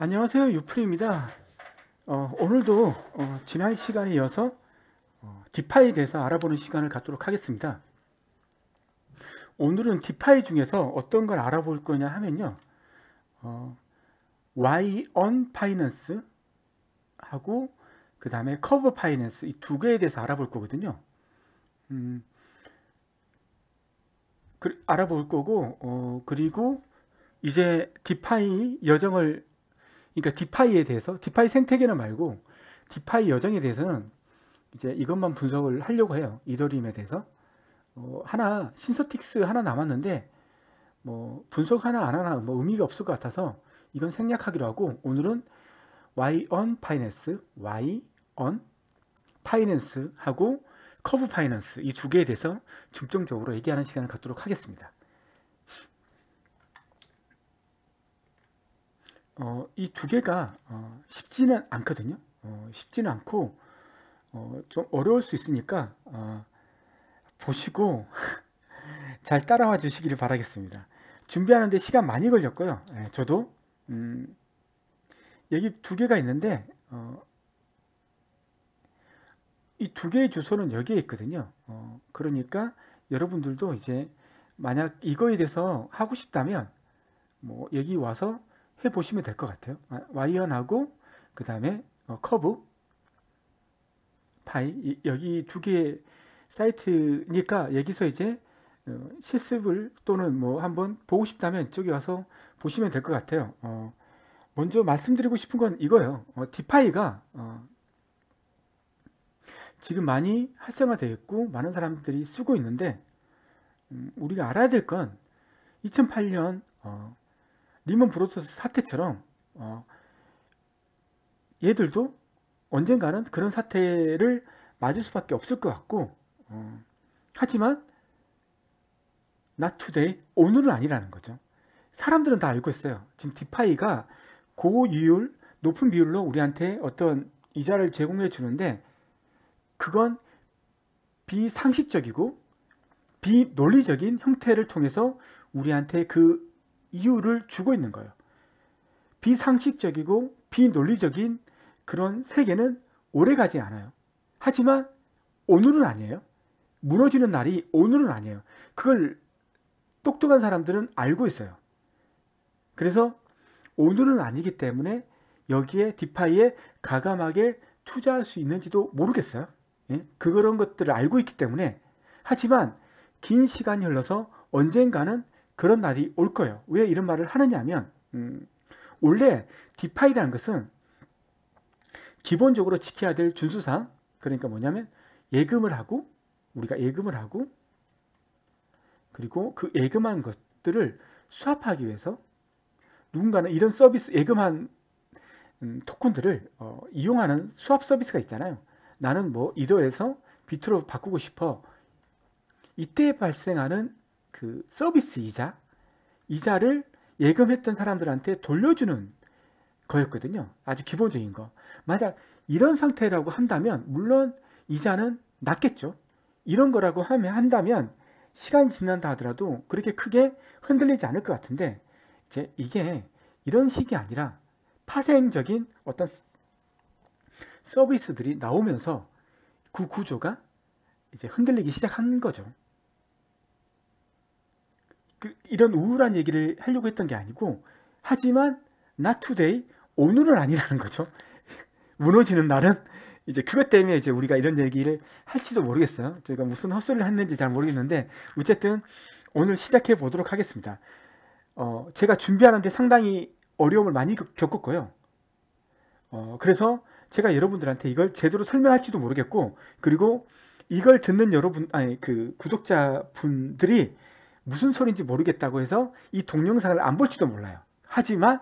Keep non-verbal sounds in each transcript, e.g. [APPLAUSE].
안녕하세요 유프리입니다 어, 오늘도 어, 지난 시간에 이어서 어, 디파이에 대해서 알아보는 시간을 갖도록 하겠습니다 오늘은 디파이 중에서 어떤 걸 알아볼 거냐 하면요 어, Y on f i n a 하고 그 다음에 커버 파이낸스 이 두 개에 대해서 알아볼 거거든요 음, 그, 알아볼 거고 어, 그리고 이제 디파이 여정을 그러니까 디파이에 대해서 디파이 생태계는 말고 디파이 여정에 대해서는 이제 이것만 분석을 하려고 해요. 이더리움에 대해서 어, 하나 신서틱스 하나 남았는데 뭐 분석 하나 안 하나 뭐 의미가 없을 것 같아서 이건 생략하기로 하고 오늘은 Y on 파이낸스, Y on 파이낸스 하고 커브 파이낸스 이 두 개에 대해서 중점적으로 얘기하는 시간을 갖도록 하겠습니다. 어, 이두 개가 어, 쉽지는 않거든요. 어, 쉽지는 않고 어, 좀 어려울 수 있으니까 어, 보시고 [LAUGHS] 잘 따라와 주시기를 바라겠습니다. 준비하는데 시간 많이 걸렸고요. 예, 저도 음, 여기 두 개가 있는데 어, 이 두 개의 주소는 여기에 있거든요. 그러니까 여러분들도 이제 만약 이거에 대해서 하고 싶다면 뭐 여기 와서 해보시면 될 것 같아요. 와이언하고 그 다음에 어, 커브 파이 여기 두 개의 사이트니까 여기서 이제 어, 실습을 또는 뭐 한번 보고 싶다면 저기 와서 보시면 될 것 같아요. 어, 먼저 말씀드리고 싶은 건 이거예요. 어, 디파이가 어, 지금 많이 활성화되어 있고 많은 사람들이 쓰고 있는데 음, 우리가 알아야 될 건 2008년 리먼 브로더스 사태처럼 어, 얘들도 언젠가는 그런 사태를 맞을 수밖에 없을 것 같고 어, 하지만 not today, 오늘은 아니라는 거죠. 사람들은 다 알고 있어요. 지금 디파이가 고유율 높은 비율로 우리한테 어떤 이자를 제공해 주는데 그건 비상식적이고 비논리적인 형태를 통해서 우리한테 그 이유를 주고 있는 거예요. 비상식적이고 비논리적인 그런 세계는 오래가지 않아요. 하지만 오늘은 아니에요. 무너지는 날이 오늘은 아니에요. 그걸 똑똑한 사람들은 알고 있어요. 그래서 오늘은 아니기 때문에 여기에 디파이에 가감하게 투자할 수 있는지도 모르겠어요. 예? 그런 것들을 알고 있기 때문에 하지만 긴 시간이 흘러서 언젠가는 그런 날이 올 거예요. 왜 이런 말을 하느냐 하면 음, 원래 디파이라는 것은 기본적으로 지켜야 될 준수사항 그러니까 뭐냐면 예금을 하고 우리가 예금을 하고 그리고 그 예금한 것들을 수합하기 위해서 누군가는 이런 서비스 예금한 음, 토큰들을 어, 이용하는 수합 서비스가 있잖아요. 나는 뭐 이더에서 비트로 바꾸고 싶어. 이때 발생하는 그 서비스 이자, 이자를 예금했던 사람들한테 돌려주는 거였거든요. 아주 기본적인 거. 만약 이런 상태라고 한다면 물론 이자는 낮겠죠. 이런 거라고 하면 한다면 시간이 지난다 하더라도 그렇게 크게 흔들리지 않을 것 같은데 이제 이게 이런 식이 아니라 파생적인 어떤 서비스들이 나오면서 그 구조가 이제 흔들리기 시작하는 거죠. 그 이런 우울한 얘기를 하려고 했던 게 아니고 하지만 not today 오늘은 아니라는 거죠. [LAUGHS] 무너지는 날은 이제 그것 때문에 이제 우리가 이런 얘기를 할지도 모르겠어요. 저희가 무슨 헛소리를 했는지 잘 모르겠는데 어쨌든 오늘 시작해 보도록 하겠습니다. 어, 제가 준비하는데 상당히 어려움을 많이 겪었고요. 어, 그래서 제가 여러분들한테 이걸 제대로 설명할지도 모르겠고 그리고 이걸 듣는 여러분 아니 그 구독자 분들이 무슨 소리인지 모르겠다고 해서 이 동영상을 안 볼지도 몰라요. 하지만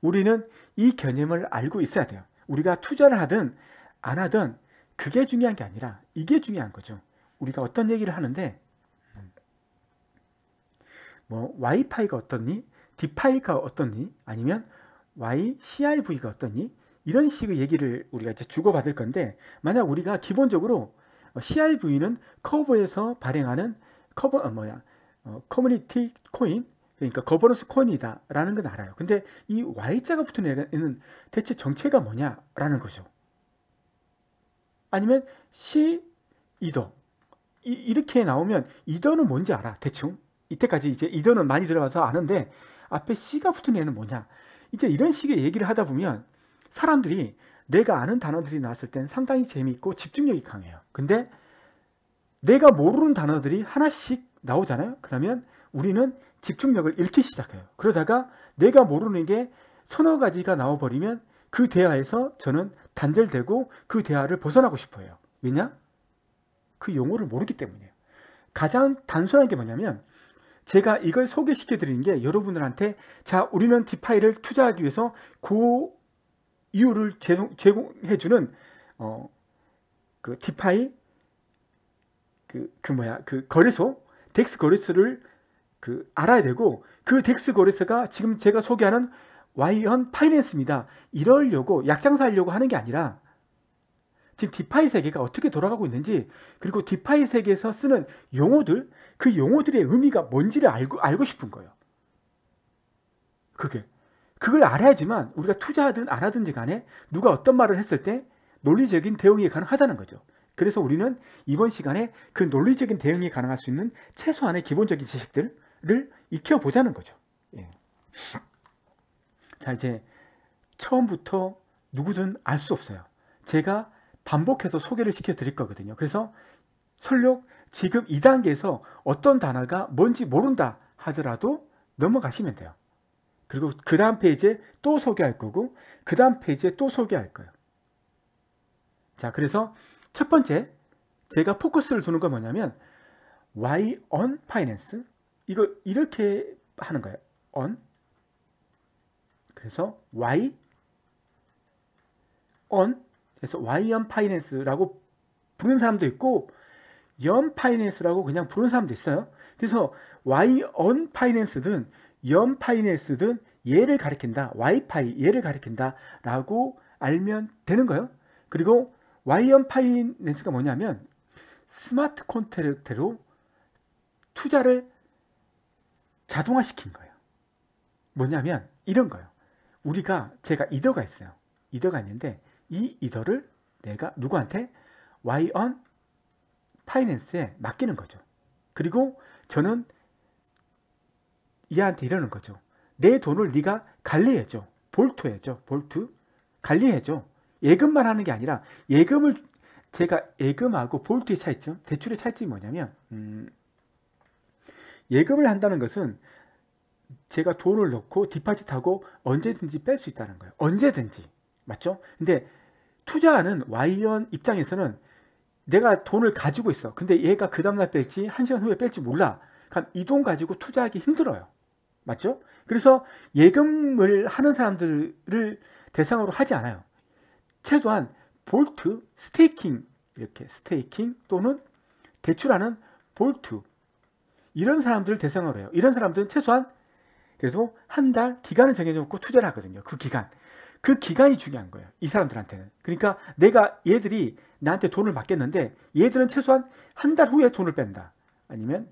우리는 이 개념을 알고 있어야 돼요. 우리가 투자를 하든 안 하든 그게 중요한 게 아니라 이게 중요한 거죠. 우리가 어떤 얘기를 하는데 뭐 와이파이가 어떻니? 디파이가 어떻니? 아니면 YCRV가 어떻니? 이런 식의 얘기를 우리가 이제 주고받을 건데 만약 우리가 기본적으로 CRV는 커버에서 발행하는 커버 어, 뭐야 어, 커뮤니티 코인 그러니까 거버넌스 코인이다 라는 건 알아요 근데 이 Y자가 붙은 애는 대체 정체가 뭐냐 라는 거죠 아니면 C 이더 이, 렇게 나오면 이더는 뭔지 알아 대충 이때까지 이제 이더는 많이 들어가서 아는데 앞에 C가 붙은 애는 뭐냐 이제 이런 식의 얘기를 하다 보면 사람들이 내가 아는 단어들이 나왔을 땐 상당히 재미있고 집중력이 강해요 근데 내가 모르는 단어들이 하나씩 나오잖아요. 그러면 우리는 집중력을 잃기 시작해요. 그러다가 내가 모르는 게 서너 가지가 나와버리면 그 대화에서 저는 단절되고 그 대화를 벗어나고 싶어요. 왜냐? 그 용어를 모르기 때문이에요. 가장 단순한 게 뭐냐면 제가 이걸 소개시켜 드리는 게 여러분들한테 자 우리는 디파이를 투자하기 위해서 어, 그 이유를 제공해 주는 어 그 디파이 그, 그 뭐야 그 거래소 덱스 거래소를 그 알아야 되고 그 덱스 거래소가 지금 제가 소개하는 와이언 파이낸스입니다. 이럴려고 약장사하려고 하는 게 아니라 지금 디파이 세계가 어떻게 돌아가고 있는지 그리고 디파이 세계에서 쓰는 용어들 그 용어들의 의미가 뭔지를 알고 알고 싶은 거예요. 그게 그걸 알아야지만 우리가 투자하든 안 하든지 간에 누가 어떤 말을 했을 때 논리적인 대응이 가능하다는 거죠. 그래서 우리는 이번 시간에 그 논리적인 대응이 가능할 수 있는 최소한의 기본적인 지식들을 익혀보자는 거죠. 예. 자, 이제 처음부터 누구든 알 수 없어요. 제가 반복해서 소개를 시켜드릴 거거든요. 그래서 설력 지금 이 단계에서 어떤 단어가 뭔지 모른다 하더라도 넘어가시면 돼요. 그리고 그 다음 페이지에 또 소개할 거고 그 다음 페이지에 또 소개할 거예요. 자 그래서 첫 번째, 제가 포커스를 두는 건 뭐냐면 why on finance 이거 이렇게 하는 거예요. on 그래서 why on 그래서 why on finance라고 부르는 사람도 있고 연 파이낸스라고 그냥 부르는 사람도 있어요. 그래서 why on finance든 연 파이낸스든 얘를 가리킨다. 와이파이 얘를 가리킨다라고 알면 되는 거예요. 그리고 와이언 파이낸스가 뭐냐면 스마트 콘테르트로 투자를 자동화시킨 거예요. 뭐냐면 이런 거예요. 우리가 제가 이더가 있어요. 이더가 있는데 이 이더를 내가 누구한테 와이언 파이낸스에 맡기는 거죠. 그리고 저는 이한테 이러는 거죠. 내 돈을 네가 관리해줘. 볼트해줘. 볼트. 관리해줘. 예금만 하는 게 아니라 예금을 제가 예금하고 볼트의 차이점, 대출의 차이점이 뭐냐면 음, 예금을 한다는 것은 제가 돈을 넣고 디파짓하고 언제든지 뺄 수 있다는 거예요. 언제든지. 맞죠? 근데 투자하는 와이언 입장에서는 내가 돈을 가지고 있어. 근데 얘가 그 다음날 뺄지, 한 시간 후에 뺄지 몰라. 그럼 그러니까 이돈 가지고 투자하기 힘들어요. 맞죠? 그래서 예금을 하는 사람들을 대상으로 하지 않아요. 최소한 볼트 스테이킹 이렇게 스테이킹 또는 대출하는 볼트 이런 사람들을 대상으로 해요. 이런 사람들은 최소한 그래도 한달 기간을 정해놓고 투자를 하거든요. 그 기간. 그 기간이 중요한 거예요. 이 사람들한테는. 그러니까 내가 얘들이 나한테 돈을 맡겼는데 얘들은 최소한 한 달 후에 돈을 뺀다. 아니면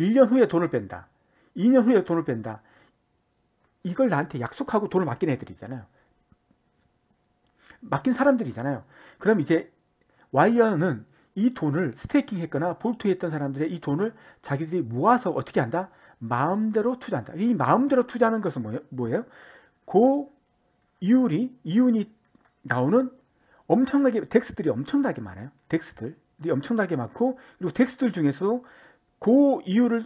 1년 후에 돈을 뺀다. 2년 후에 돈을 뺀다. 이걸 나한테 약속하고 돈을 맡긴 애들이잖아요. 맡긴 사람들이잖아요. 그럼 이제 와이어는 이 돈을 스테이킹 했거나 볼트했던 사람들의 이 돈을 자기들이 모아서 어떻게 한다? 마음대로 투자한다. 이 마음대로 투자하는 것은 뭐예요? 뭐예요? 고 그 이율이, 이윤이 나오는 엄청나게, 덱스들이 엄청나게 많아요. 덱스들이 엄청나게 많고, 그리고 덱스들 중에서도 고 그 이율을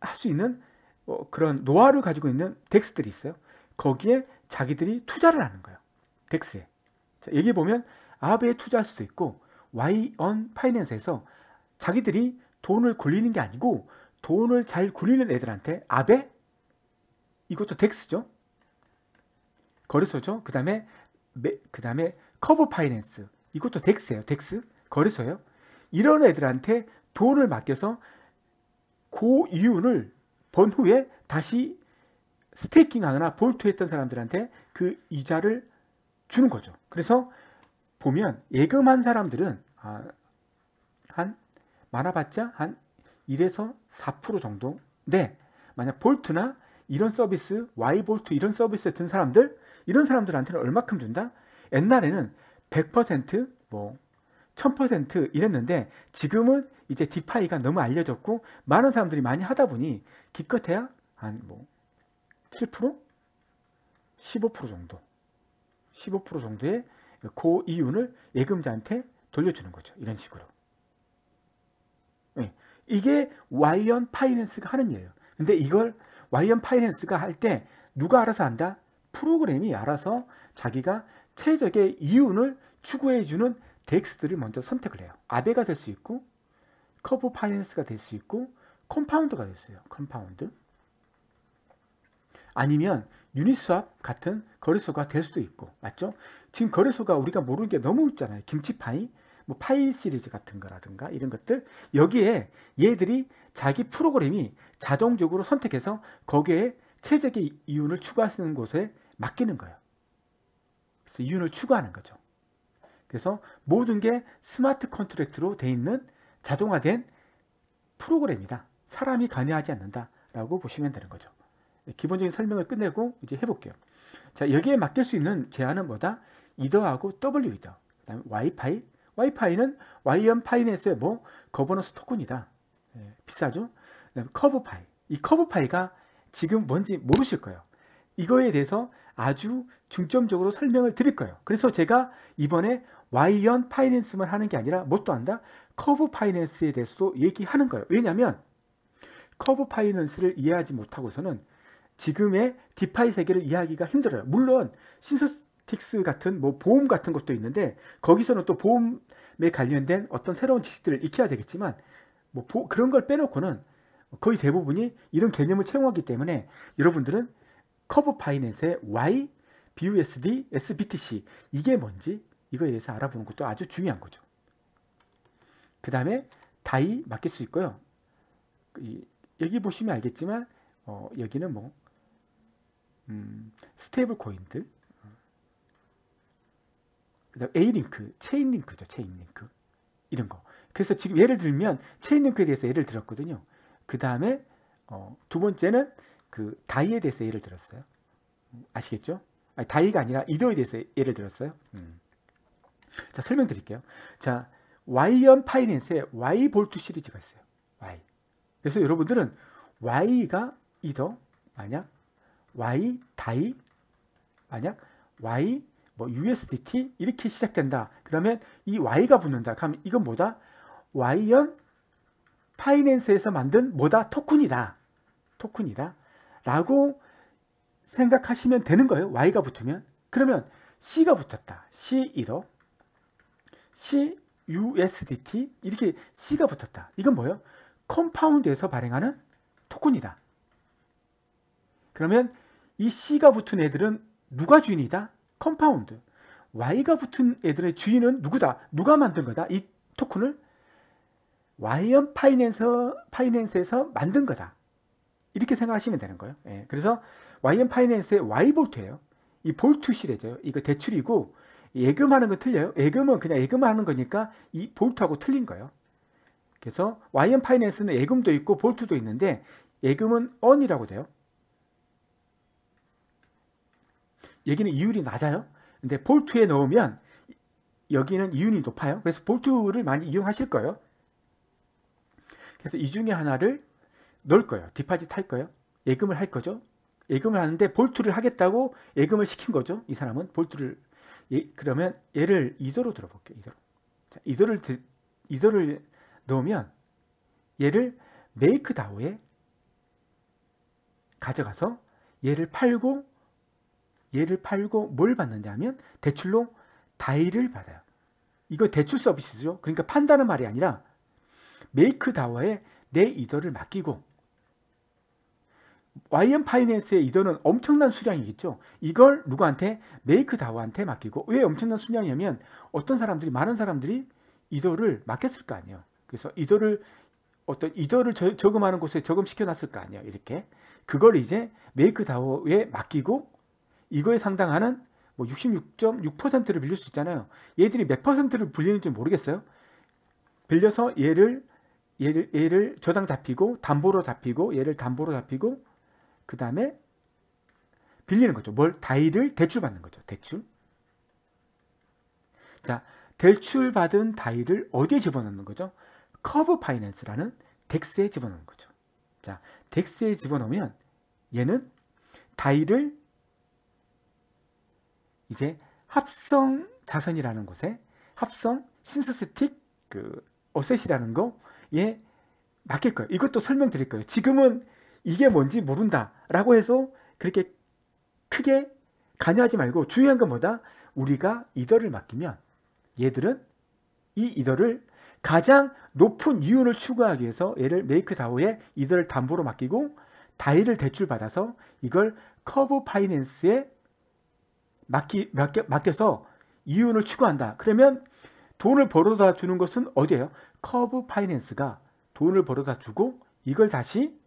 할 수 있는 어, 그런 노하를 가지고 있는 덱스들이 있어요. 거기에 자기들이 투자를 하는 거예요. 덱스에. 여기 보면 아베에 투자할 수도 있고 와이언 파이낸스에서 자기들이 돈을 굴리는 게 아니고 돈을 잘 굴리는 애들한테 아베 이것도 덱스죠 거래소죠 그 다음에 그 다음에 커버 파이낸스 이것도 덱스예요 덱스 거래소예요 이런 애들한테 돈을 맡겨서 고 이윤을 번 후에 다시 스테이킹 하거나 볼트했던 사람들한테 그 이자를 주는 거죠. 그래서 보면 예금한 사람들은 아, 한 많아봤자 한 1에서 4% 정도 네 만약 볼트나 이런 서비스 Y볼트 이런 서비스에 든 사람들 이런 사람들한테는 얼마큼 준다? 옛날에는 100%뭐 1000% 이랬는데 지금은 이제 디파이가 너무 알려졌고 많은 사람들이 많이 하다 보니 기껏해야 한 뭐 7%? 15% 정도 15% 정도의 그 이윤을 예금자한테 돌려주는 거죠. 이런 식으로. 네. 이게 와이언 파이낸스가 하는 일이에요. 근데 이걸 와이언 파이낸스가 할 때 누가 알아서 한다? 프로그램이 알아서 자기가 최적의 이윤을 추구해주는 덱스들을 먼저 선택을 해요. 아베가 될 수 있고 커브 파이낸스가 될 수 있고 컴파운드가 됐어요. 컴파운드. 아니면 유니스 앞 같은 거래소가 될 수도 있고 맞죠? 지금 거래소가 우리가 모르는 게 너무 있잖아요. 김치파이, 뭐 파이 시리즈 같은 거라든가 이런 것들 여기에 얘들이 자기 프로그램이 자동적으로 선택해서 거기에 최적의 이윤을 추구하시는 곳에 맡기는 거예요. 그래서 이윤을 추가하는 거죠. 그래서 모든 게 스마트 컨트랙트로 돼 있는 자동화된 프로그램이다. 사람이 관여하지 않는다라고 보시면 되는 거죠. 기본적인 설명을 끝내고 이제 해볼게요. 자, 여기에 맡길 수 있는 제한은 뭐다? 이더하고 W 이더. 그 다음에 와이파이. 와이파이는 와이언 파이낸스의 뭐, 거버넌스 토큰이다. 예, 비싸죠? 그 다음에 커브파이. 이 커브파이가 지금 뭔지 모르실 거예요. 이거에 대해서 아주 중점적으로 설명을 드릴 거예요. 그래서 제가 이번에 와이언 파이낸스만 하는 게 아니라 뭣도 한다 커브 파이낸스에 대해서도 얘기하는 거예요. 왜냐하면 커브 파이낸스를 이해하지 못하고서는 지금의 디파이 세계를 이해하기가 힘들어요. 물론 신서틱스 같은 뭐 보험 같은 것도 있는데 거기서는 또 보험에 관련된 어떤 새로운 지식들을 익혀야 되겠지만 뭐 보, 그런 걸 빼놓고는 거의 대부분이 이런 개념을 채용하기 때문에 여러분들은 커브 파이낸스의 Y, BUSD, SBTC 이게 뭔지 이거에 대해서 알아보는 것도 아주 중요한 거죠. 그 다음에 다이 맡길 수 있고요. 여기 보시면 알겠지만 어, 여기는 뭐 음, 스테이블 코인들 그다음 A링크, 체인링크죠. 체인링크 이런 거. 그래서 지금 예를 들면 체인링크에 대해서 예를 들었거든요. 그 다음에 어, 두 번째는 그 다이에 대해서 예를 들었어요. 아시겠죠? 아니, 다이가 아니라 이더에 대해서 예를 들었어요. 음. 자 설명드릴게요. 자 Y연 파이낸스에 Y 볼트 시리즈가 있어요. Y. 그래서 여러분들은 Y가 이더 만약 Y 다이 만약 Y 뭐 USDT 이렇게 시작된다. 그러면 이 Y가 붙는다. 그럼 이건 뭐다? Y연 파이낸스에서 만든 뭐다? 토큰이다. 토큰이다. 라고 생각하시면 되는 거예요. Y가 붙으면. 그러면 C가 붙었다. C1호 CUSDT 이렇게 C가 붙었다. 이건 뭐예요? 컴파운드에서 발행하는 토큰이다. 그러면 이 C가 붙은 애들은 누가 주인이다? 컴파운드. Y가 붙은 애들의 주인은 누구다? 누가 만든 거다? 이 토큰을 와이언 파이낸스, 파이낸스에서 만든 거다. 이렇게 생각하시면 되는 거예요. 예, 그래서 와이언 파이낸스의 Y볼트예요. 이 볼트 시대요 이거 대출이고 예금하는 건 틀려요. 예금은 그냥 예금하는 거니까 이 볼트하고 틀린 거예요. 그래서 와이언 파이낸스는 예금도 있고 볼트도 있는데 예금은 언이라고 돼요. 여기는 이율이 낮아요. 근데 볼트에 넣으면 여기는 이율이 높아요. 그래서 볼트를 많이 이용하실 거예요. 그래서 이 중에 하나를 넣을 거예요. 디파짓 할 거예요. 예금을 할 거죠. 예금을 하는데 볼트를 하겠다고 예금을 시킨 거죠. 이 사람은 볼트를 예, 그러면 얘를 이더로 들어볼게요. 이더로 자, 이더를 이도를 넣으면 얘를 메이크 다오에 가져가서 얘를 팔고 얘를 팔고 뭘 받는데 하면 대출로 다이를 받아요. 이거 대출 서비스죠. 그러니까 판다는 말이 아니라 메이크다워에 내 이더를 맡기고 YM 파이낸스의 이더는 엄청난 수량이겠죠. 이걸 누구한테? 메이크다워한테 맡기고 왜 엄청난 수량이냐면 어떤 사람들이 많은 사람들이 이더를 맡겼을 거 아니에요. 그래서 이더를 어떤 이더를 저, 저금하는 곳에 저금시켜 놨을 거 아니에요. 이렇게 그걸 이제 메이크다워에 맡기고 이거에 상당하는 뭐 66.6%를 빌릴 수 있잖아요. 얘들이 몇 퍼센트를 불리는지 모르겠어요. 빌려서 얘를 얘를 얘를 저당 잡히고 담보로 잡히고 얘를 담보로 잡히고 그 다음에 빌리는 거죠. 뭘 다이를 대출받는 거죠. 대출. 자, 대출받은 다이를 어디에 집어넣는 거죠? 커브 파이낸스라는 덱스에 집어넣는 거죠. 자, 덱스에 집어넣으면 얘는 다이를 이제 합성 자선이라는 곳에 합성 신스스틱 그 어셋이라는 거에 맡길 거예요. 이것도 설명드릴 거예요. 지금은 이게 뭔지 모른다라고 해서 그렇게 크게 관여하지 말고 중요한 건 뭐다? 우리가 이더를 맡기면 얘들은 이 이더를 가장 높은 이윤을 추구하기 위해서 얘를 메이크다오에 이더를 담보로 맡기고 다이를 대출받아서 이걸 커브 파이낸스에 맡기, 맡겨, 맡겨서 이윤을 추구한다. 그러면 돈을 벌어다 주는 것은 어디예요? 커브 파이낸스가 돈을 벌어다 주고 이걸 다시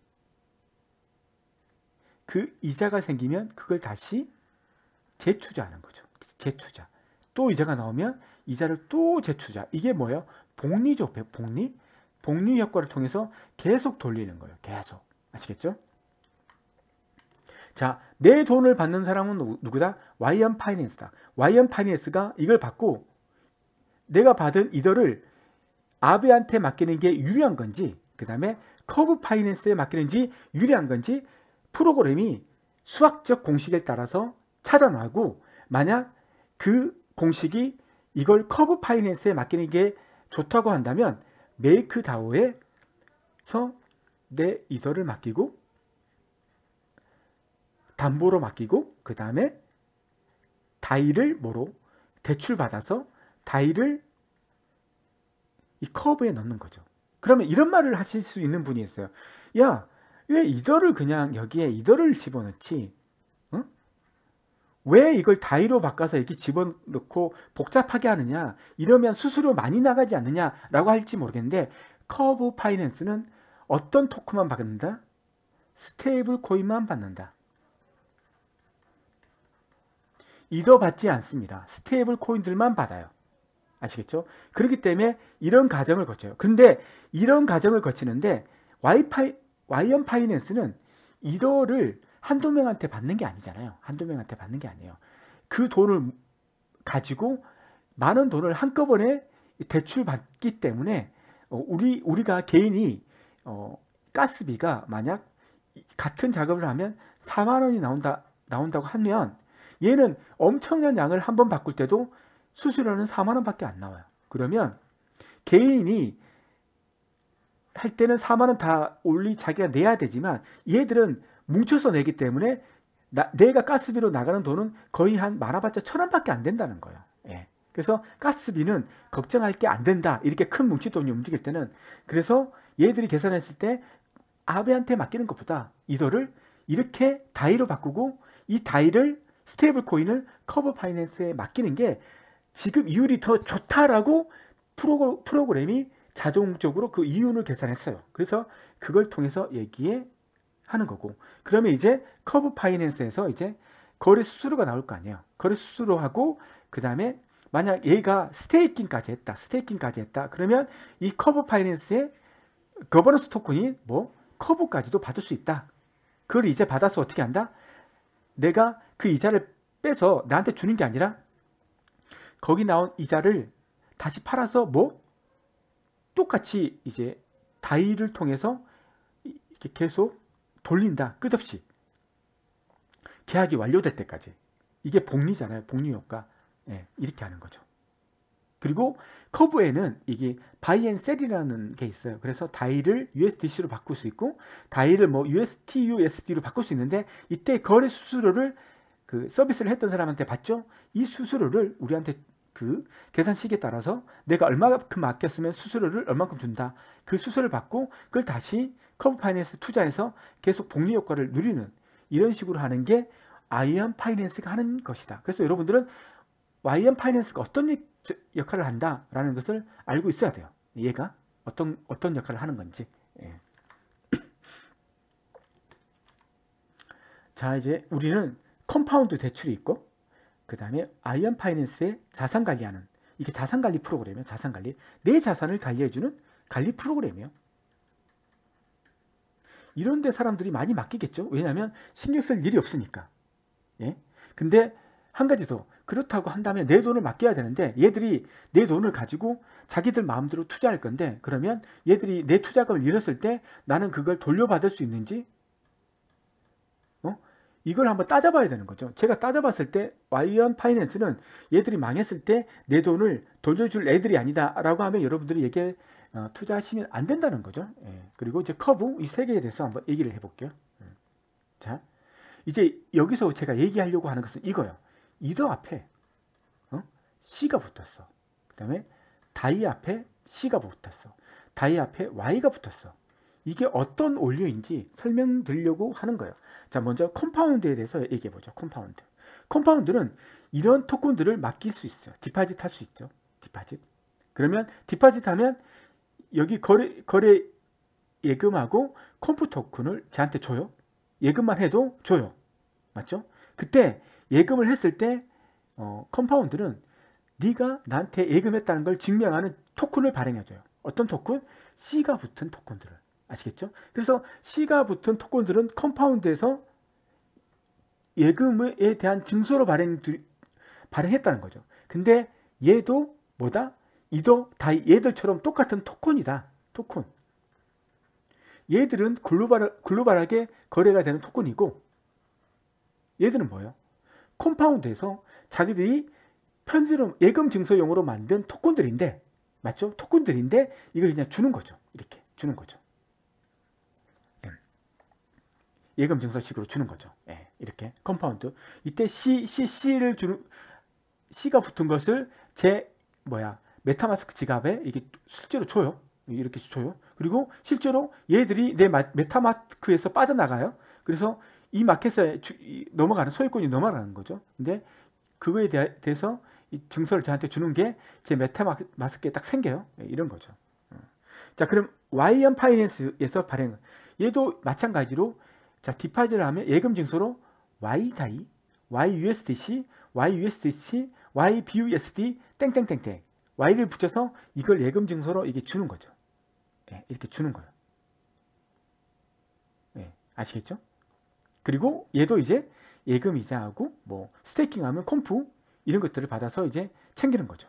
그 이자가 생기면 그걸 다시 재투자하는 거죠. 재투자. 또 이자가 나오면 이자를 또 재투자. 이게 뭐예요? 복리죠. 복리. 복리 효과를 통해서 계속 돌리는 거예요. 계속. 아시겠죠? 자, 내 돈을 받는 사람은 누구다? 와이언 파이낸스다. 와이언 파이낸스가 이걸 받고 내가 받은 이더를 아베한테 맡기는 게 유리한 건지 그 다음에 커브 파이낸스에 맡기는지 유리한 건지 프로그램이 수학적 공식에 따라서 차단하고 만약 그 공식이 이걸 커브 파이낸스에 맡기는 게 좋다고 한다면 메이크다오에서 내 이더를 맡기고 담보로 맡기고 그 다음에 다이를 뭐로 대출받아서 다이를 이 커브에 넣는 거죠. 그러면 이런 말을 하실 수 있는 분이 있어요. 야, 왜 이더를 그냥 여기에 이더를 집어넣지? 응? 왜 이걸 다이로 바꿔서 이렇게 집어넣고 복잡하게 하느냐? 이러면 수수료 많이 나가지 않느냐라고 할지 모르겠는데 커브 파이낸스는 어떤 토크만 받는다? 스테이블 코인만 받는다. 이더 받지 않습니다. 스테이블 코인들만 받아요. 아시겠죠? 그렇기 때문에 이런 과정을 거쳐요. 근데 이런 과정을 거치는데 와이파이, 와이언 파이낸스는 이더를 한두 명한테 받는 게 아니잖아요. 한두 명한테 받는 게 아니에요. 그 돈을 가지고 많은 돈을 한꺼번에 대출받기 때문에 어, 우리 우리가 개인이 어, 가스비가 만약 같은 작업을 하면 4만 원이 나온다 나온다고 하면 얘는 엄청난 양을 한 번 바꿀 때도 수수료는 4만 원밖에 안 나와요. 그러면 개인이 할 때는 4만 원 다 올리 자기가 내야 되지만 얘들은 뭉쳐서 내기 때문에 나, 내가 가스비로 나가는 돈은 거의 한 말아봤자 천 원밖에 안 된다는 거예요. 예. 그래서 가스비는 걱정할 게 안 된다. 이렇게 큰 뭉칫돈이 움직일 때는 그래서 얘들이 계산했을 때 아베한테 맡기는 것보다 이 돈을 이렇게 다이로 바꾸고 이 다이를 스테이블 코인을 커버 파이낸스에 맡기는 게 지금 이율이 더 좋다라고 프로, 그램이 자동적으로 그 이윤을 계산했어요. 그래서 그걸 통해서 얘기해 하는 거고. 그러면 이제 커브 파이낸스에서 이제 거래 수수료가 나올 거 아니에요. 거래 수수료하고 그 다음에 만약 얘가 스테이킹까지 했다. 스테이킹까지 했다. 그러면 이 커브 파이낸스의 거버넌스 토큰이 뭐 커브까지도 받을 수 있다. 그걸 이제 받아서 어떻게 한다? 내가 그 이자를 빼서 나한테 주는 게 아니라 거기 나온 이자를 다시 팔아서 뭐 똑같이 이제 다이를 통해서 이렇게 계속 돌린다 끝없이 계약이 완료될 때까지 이게 복리잖아요 복리 효과 예, 이렇게 하는 거죠 그리고 커브에는 이게 바이 앤 셀이라는 게 있어요. 그래서 다이를 USDC로 바꿀 수 있고 다이를 뭐 UST, USD로 바꿀 수 있는데 이때 거래 수수료를 그 서비스를 했던 사람한테 받죠. 이 수수료를 우리한테 그 계산식에 따라서 내가 얼마큼 아꼈으면 수수료를 얼마큼 준다. 그 수수료를 받고 그걸 다시 커브 파이낸스 투자해서 계속 복리 효과를 누리는 이런 식으로 하는 게 아이언 파이낸스가 하는 것이다. 그래서 여러분들은 YM 파이낸스가 어떤 역할을 한다라는 것을 알고 있어야 돼요. 얘가 어떤 어떤 역할을 하는 건지. 예. [CLEARS THROAT] 자 이제 우리는 컴파운드 대출이 있고 그 다음에 아이 파이낸스의 자산 관리하는 이게 자산 관리 프로그램이에요. 자산 관리 내 자산을 관리해주는 관리 프로그램이에요. 이런데 사람들이 많이 맡기겠죠. 왜냐하면 신경 쓸 일이 없으니까. 예. 근데 한 가지 더 그렇다고 한다면 내 돈을 맡겨야 되는데 얘들이 내 돈을 가지고 자기들 마음대로 투자할 건데 그러면 얘들이 내 투자금을 잃었을 때 나는 그걸 돌려받을 수 있는지 어? 이걸 한번 따져봐야 되는 거죠. 제가 따져봤을 때 와이언 파이낸스는 얘들이 망했을 때 내 돈을 돌려줄 애들이 아니다라고 하면 여러분들이 얘기 어, 투자하시면 안 된다는 거죠. 예. 그리고 이제 커브 이 세 개에 대해서 한번 얘기를 해볼게요. 음. 자, 이제 여기서 제가 얘기하려고 하는 것은 이거요. 예 이더 앞에 어? C가 붙었어. 그 다음에 다이 앞에 C가 붙었어. 다이 앞에 Y가 붙었어. 이게 어떤 원료인지 설명드리려고 하는 거예요. 자, 먼저 컴파운드에 대해서 얘기해 보죠. 컴파운드. 컴파운드는 이런 토큰들을 맡길 수 있어요. 디파짓 할 수 있죠. 디파짓. 그러면 디파짓 하면 여기 거래 거래 예금하고 컴프 토큰을 저한테 줘요. 예금만 해도 줘요. 맞죠? 그때 예금을 했을 때 어, 컴파운드는 네가 나한테 예금했다는 걸 증명하는 토큰을 발행해줘요. 어떤 토큰? C가 붙은 토큰들을. 아시겠죠? 그래서 C가 붙은 토큰들은 컴파운드에서 예금에 대한 증서로 발행, 발행했다는 거죠. 근데 얘도 뭐다? 이도 다 얘들처럼 똑같은 토큰이다. 토큰. 얘들은 글로벌, 글로벌하게 거래가 되는 토큰이고 얘들은 뭐예요? 컴파운드에서 자기들이 편지점 예금 증서용으로 만든 토큰들인데 맞죠? 토큰들인데 이걸 그냥 주는 거죠. 이렇게 주는 거죠. 예. 예금 증서식으로 주는 거죠. 예, 이렇게 컴파운드. 이때 C, C, C를 주는 C가 붙은 것을 제 뭐야 메타마스크 지갑에 이게 실제로 줘요. 이렇게 줘요. 그리고 실제로 얘들이 내 메타마스크에서 빠져나가요. 그래서 이 마켓에 넘어가는 소유권이 넘어가는 거죠. 근데 그거에 대, 해서 증서를 저한테 주는 게 제 메타마스크에 딱 생겨요. 예, 이런 거죠. 어. 자, 그럼 와이언 파이낸스에서 발행. 얘도 마찬가지로 자, 디파이를 저 하면 예금 증서로 YDAI, YUSDC, YUSDC, YBUSD 땡땡땡땡 Y를 붙여서 이걸 예금 증서로 이게 주는 거죠. 예, 이렇게 주는 거예요. 네, 아시겠죠? 그리고 얘도 이제 예금 이자하고 뭐 스테이킹하면 컴프 이런 것들을 받아서 이제 챙기는 거죠.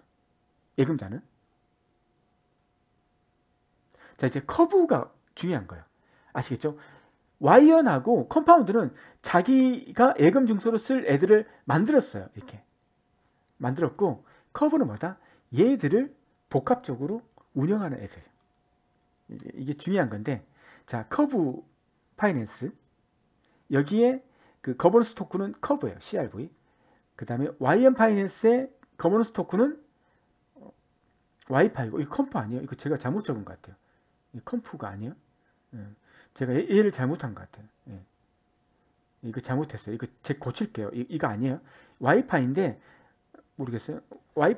예금자는. 자 이제 커브가 중요한 거예요. 아시겠죠? 와이언하고 컴파운드는 자기가 예금 중소로쓸 애들을 만들었어요. 이렇게 만들었고 커브는 뭐다? 얘들을 복합적으로 운영하는 애들. 이게 중요한 건데 자 커브 파이낸스 여기에 그 거버넌스 토큰은 커브예요. CRV. 그 다음에 YM 파이낸스의 거버넌스 토큰은 와이파이고 이 컴프 아니에요? 이거 제가 잘못 적은 것 같아요. 이 컴프가 아니에요? 예. 제가 얘를 잘못한 것 같아요. 예. 이거 잘못했어요. 이거 제 고칠게요. 이, 거 아니에요. 와이파이인데 모르겠어요. 와이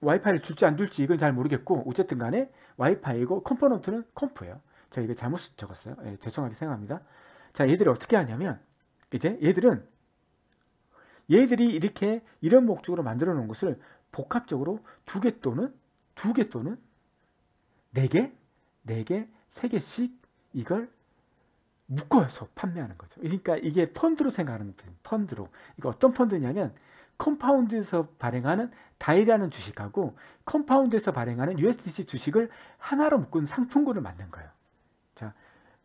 와이파이를 줄지 안 줄지 이건 잘 모르겠고 어쨌든 간에 와이파이고 컴포넌트는 컴프예요. 제가 이거 잘못 적었어요. 예, 죄송하게 생각합니다. 자, 얘들이 어떻게 하냐면 이제 얘들은 얘들이 이렇게 이런 목적으로 만들어 놓은 것을 복합적으로 두 개 또는 두 개 또는 네 개, 네 개, 세 개씩 이걸 묶어서 판매하는 거죠. 그러니까 이게 펀드로 생각하는 펀드로. 이거 그러니까 어떤 펀드냐면 컴파운드에서 발행하는 다이라는 주식하고 컴파운드에서 발행하는 USDC 주식을 하나로 묶은 상품군을 만든 거예요.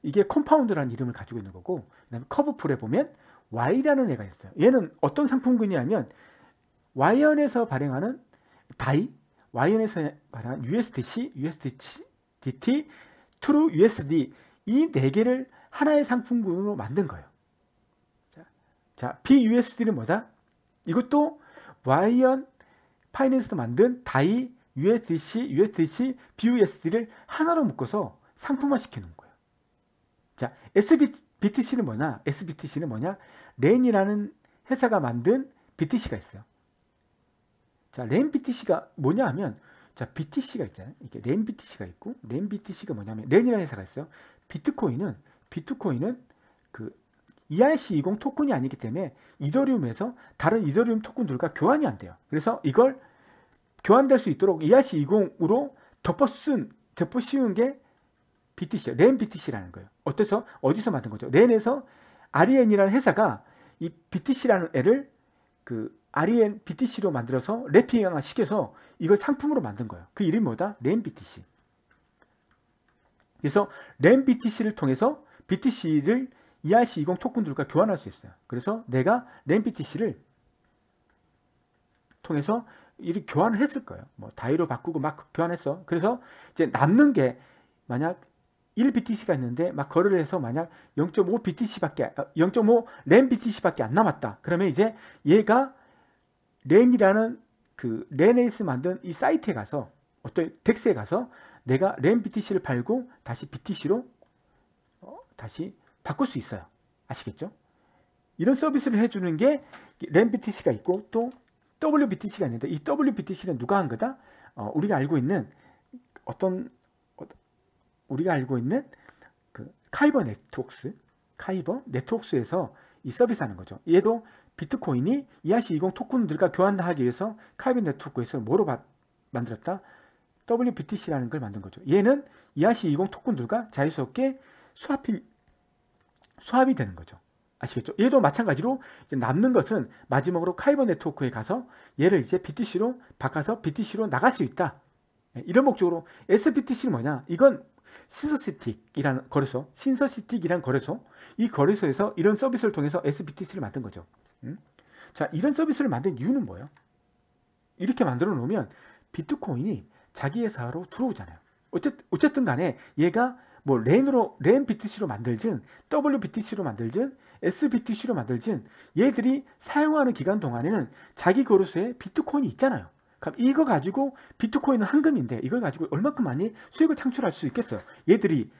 이게 컴파운드라는 이름을 가지고 있는 거고 그다음에 커브풀에 보면 Y라는 애가 있어요. 얘는 어떤 상품군이냐면 Y연에서 발행하는 다이, Y연에서 발행한 USDC, USDT, True USD 이 네 개를 하나의 상품군으로 만든 거예요. 자, 자 BUSD는 뭐다? 이것도 Y연 파이낸스로 만든 다이, USDC, USDC, BUSD를 하나로 묶어서 상품화 시키는 거. 예요 자, SBTC는 뭐냐? SBTC는 뭐냐? 렌이라는 회사가 만든 BTC가 있어요. 자, 렌 BTC가 뭐냐 하면 자, BTC가 있잖아요. 이게 렌 BTC가 있고 렌 BTC가 뭐냐면 렌이라는 회사가 있어요. 비트코인은 비트코인은 그 e i c 2 e 0 토큰이 아니기 때문에 이더리움에서 다른 이더리움 토큰들과 교환이 안 돼요. 그래서 이걸 교환될 수 있도록 e i c 2 e 0으로 덮어 쓴, 덮어 씌운 게 BTC예요. 램 BTC라는 거예요. 어때서 어디서 만든 거죠? 렌에서 아리엔이라는 회사가 이 BTC라는 애를 그 아리엔 BTC로 만들어서 래핑을 시켜서 이걸 상품으로 만든 거예요. 그 이름이 뭐다? 램 BTC. 그래서 램 BTC를 통해서 BTC를 ERC20 토큰들과 교환할 수 있어요. 그래서 내가 램 BTC를 통해서 이렇게 교환을 했을 거예요. 뭐 다이로 바꾸고 막 교환했어. 그래서 이제 남는 게 만약 1BTC가 있는데 막 거래를 해서 만약 0.5BTC밖에 0.5램 BTC밖에 안 남았다. 그러면 이제 얘가 랜이라는그 렌에이스 만든 이 사이트에 가서 어떤 덱스에 가서 내가 램 BTC를 팔고 다시 BTC로 어, 다시 바꿀 수 있어요. 아시겠죠? 이런 서비스를 해주는 게램 BTC가 있고 또 WBTC가 있는데 이 WBTC는 누가 한 거다? 어, 우리가 알고 있는 어떤 우리가 알고 있는 그 카이버 네트워크스 카이버 네트워크스에서이 서비스하는 거죠. 얘도 비트코인이 ERC 20 토큰들과 교환하기 위해서 카이버 네트워크에서 뭐로 바, 만들었다? WBTC라는 걸 만든 거죠. 얘는 ERC 20 토큰들과 자유스럽게 수합이 수합이 되는 거죠. 아시겠죠? 얘도 마찬가지로 남는 것은 마지막으로 카이버 네트워크에 가서 얘를 이제 BTC로 바꿔서 BTC로 나갈 수 있다. 예, 이런 목적으로 SBTC는 뭐냐? 이건 신서시틱이란 거래소, 신서시틱이란 거래소, 이 거래소에서 이런 서비스를 통해서 SBTC를 만든 거죠. 음? 자, 이런 서비스를 만든 이유는 뭐예요? 이렇게 만들어 놓으면 비트코인이 자기 회사로 들어오잖아요. 어쨌든, 간에 얘가 뭐 렌으로 렌 BTC로 만들든 WBTC로 만들든 SBTC로 만들든 얘들이 사용하는 기간 동안에는 자기 거래소에 비트코인이 있잖아요. 그럼 이거 가지고 비트코인은 한금인데 이걸 가지고 얼마큼 많이 수익을 창출할 수 있겠어요. 얘들이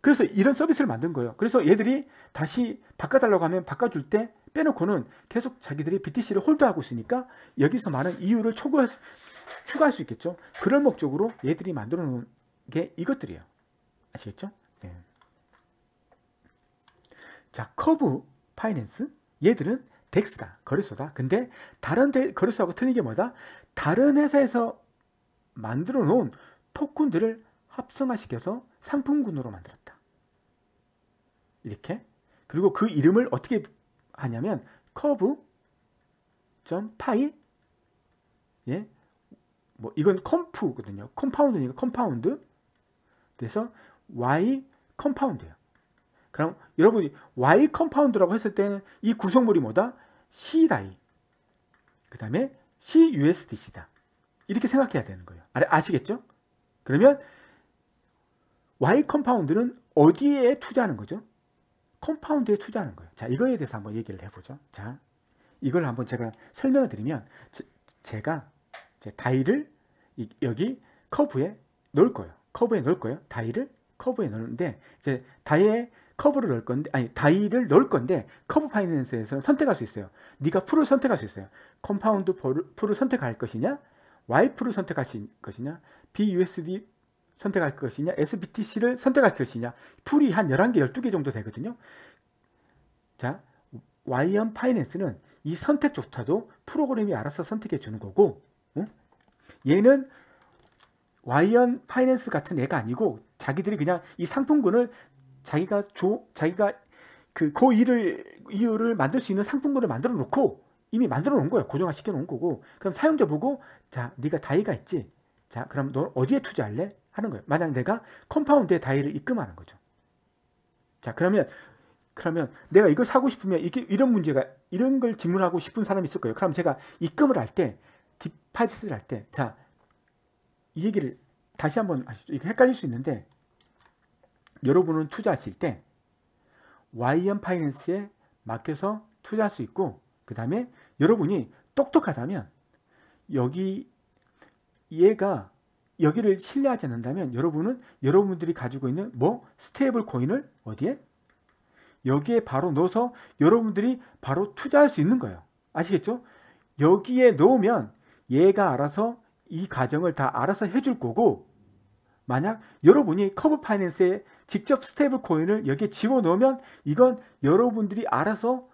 그래서 이런 서비스를 만든 거예요. 그래서 얘들이 다시 바꿔달라고 하면 바꿔줄 때 빼놓고는 계속 자기들이 BTC를 홀드하고 있으니까 여기서 많은 이유를 초과할 추가할 수 있겠죠. 그런 목적으로 얘들이 만들어 놓은 게 이것들이에요. 아시겠죠? 네. 자, 커브 파이낸스 얘들은 덱스다 거래소다 근데 다른 데, 거래소하고 틀린 게 뭐다 다른 회사에서 만들어 놓은 토큰들을 합성화시켜서 상품군으로 만들었다. 이렇게. 그리고 그 이름을 어떻게 하냐면 커브 파이 예. 뭐 이건 컴프거든요. 컴파운드니까 컴파운드. 그래서 y 컴파운드예요. 그럼 여러분이 y 컴파운드라고 했을 때는 이 구성물이 뭐다? c 다이. 그다음에 CUSDC다. 이렇게 생각해야 되는 거예요. 아, 아시겠죠? 그러면 Y 컴파운드는 어디에 투자하는 거죠? 컴파운드에 투자하는 거예요. 자, 이거에 대해서 한번 얘기를 해보죠. 자, 이걸 한번 제가 설명을 드리면 제, 제가 제 다이를 이, 여기 커브에 넣을 거예요. 커브에 넣을 거예요. 다이를 커브에 넣는데 이제 다이의 커브를 넣을 건데 아니 다이를 넣을 건데 커브 파이낸스에서는 선택할 수 있어요. 네가 풀을 선택할 수 있어요. 컴파운드 풀을 선택할 것이냐 와이프를 선택할 것이냐 BUSD 선택할 것이냐 SBTC를 선택할 것이냐 풀이 한 11개 12개 정도 되거든요. 자 와이언 파이낸스는 이 선택조차도 프로그램이 알아서 선택해 주는 거고 응? 얘는 와이언 파이낸스 같은 애가 아니고 자기들이 그냥 이 상품군을 자기가 조, 자기가 그, 그 일을, 이유를 만들 수 있는 상품군을 만들어 놓고 이미 만들어 놓은 거예요. 고정화 시켜 놓은 거고. 그럼 사용자 보고, 자, 네가 다이가 있지. 자, 그럼 너 어디에 투자할래? 하는 거예요. 만약 내가 컴파운드에 다이를 입금하는 거죠. 자, 그러면, 그러면 내가 이걸 사고 싶으면 이게 이런 문제가, 이런 걸 질문하고 싶은 사람이 있을 거예요. 그럼 제가 입금을 할 때, 디파짓을 할 때, 자, 이 얘기를 다시 한번 아시죠? 이거 헷갈릴 수 있는데, 여러분은 투자하실 때 YM 파이낸스에 맡겨서 투자할 수 있고 그 다음에 여러분이 똑똑하다면 여기 얘가 여기를 신뢰하지 않는다면 여러분은 여러분들이 가지고 있는 뭐 스테이블 코인을 어디에 여기에 바로 넣어서 여러분들이 바로 투자할 수 있는 거예요 아시겠죠 여기에 넣으면 얘가 알아서 이 과정을 다 알아서 해줄 거고 만약 여러분이 커브 파이낸스에 직접 스테이블 코인을 여기에 집어넣으면 이건 여러분들이 알아서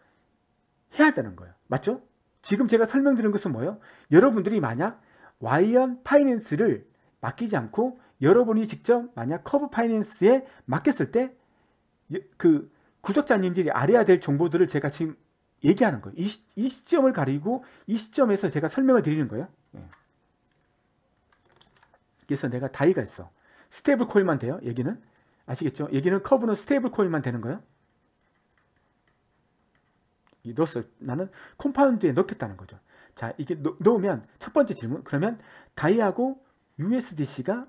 해야 되는 거예요. 맞죠? 지금 제가 설명드린 것은 뭐예요? 여러분들이 만약 와이언 파이낸스를 맡기지 않고 여러분이 직접 만약 커브 파이낸스에 맡겼을 때 그 구독자님들이 알아야 될 정보들을 제가 지금 얘기하는 거예요. 이, 이 시점을 가리고 이 시점에서 제가 설명을 드리는 거예요. 예. 그래서 내가 다이가 있어. 스테이블 코인만 돼요. 얘기는 아시겠죠? 얘기는 커브는 스테이블 코인만 되는 거예요. 넣었어. 나는 콤파운드에 넣겠다는 거죠. 자, 이게 넣, 넣으면 첫 번째 질문. 그러면 다이하고 USDC가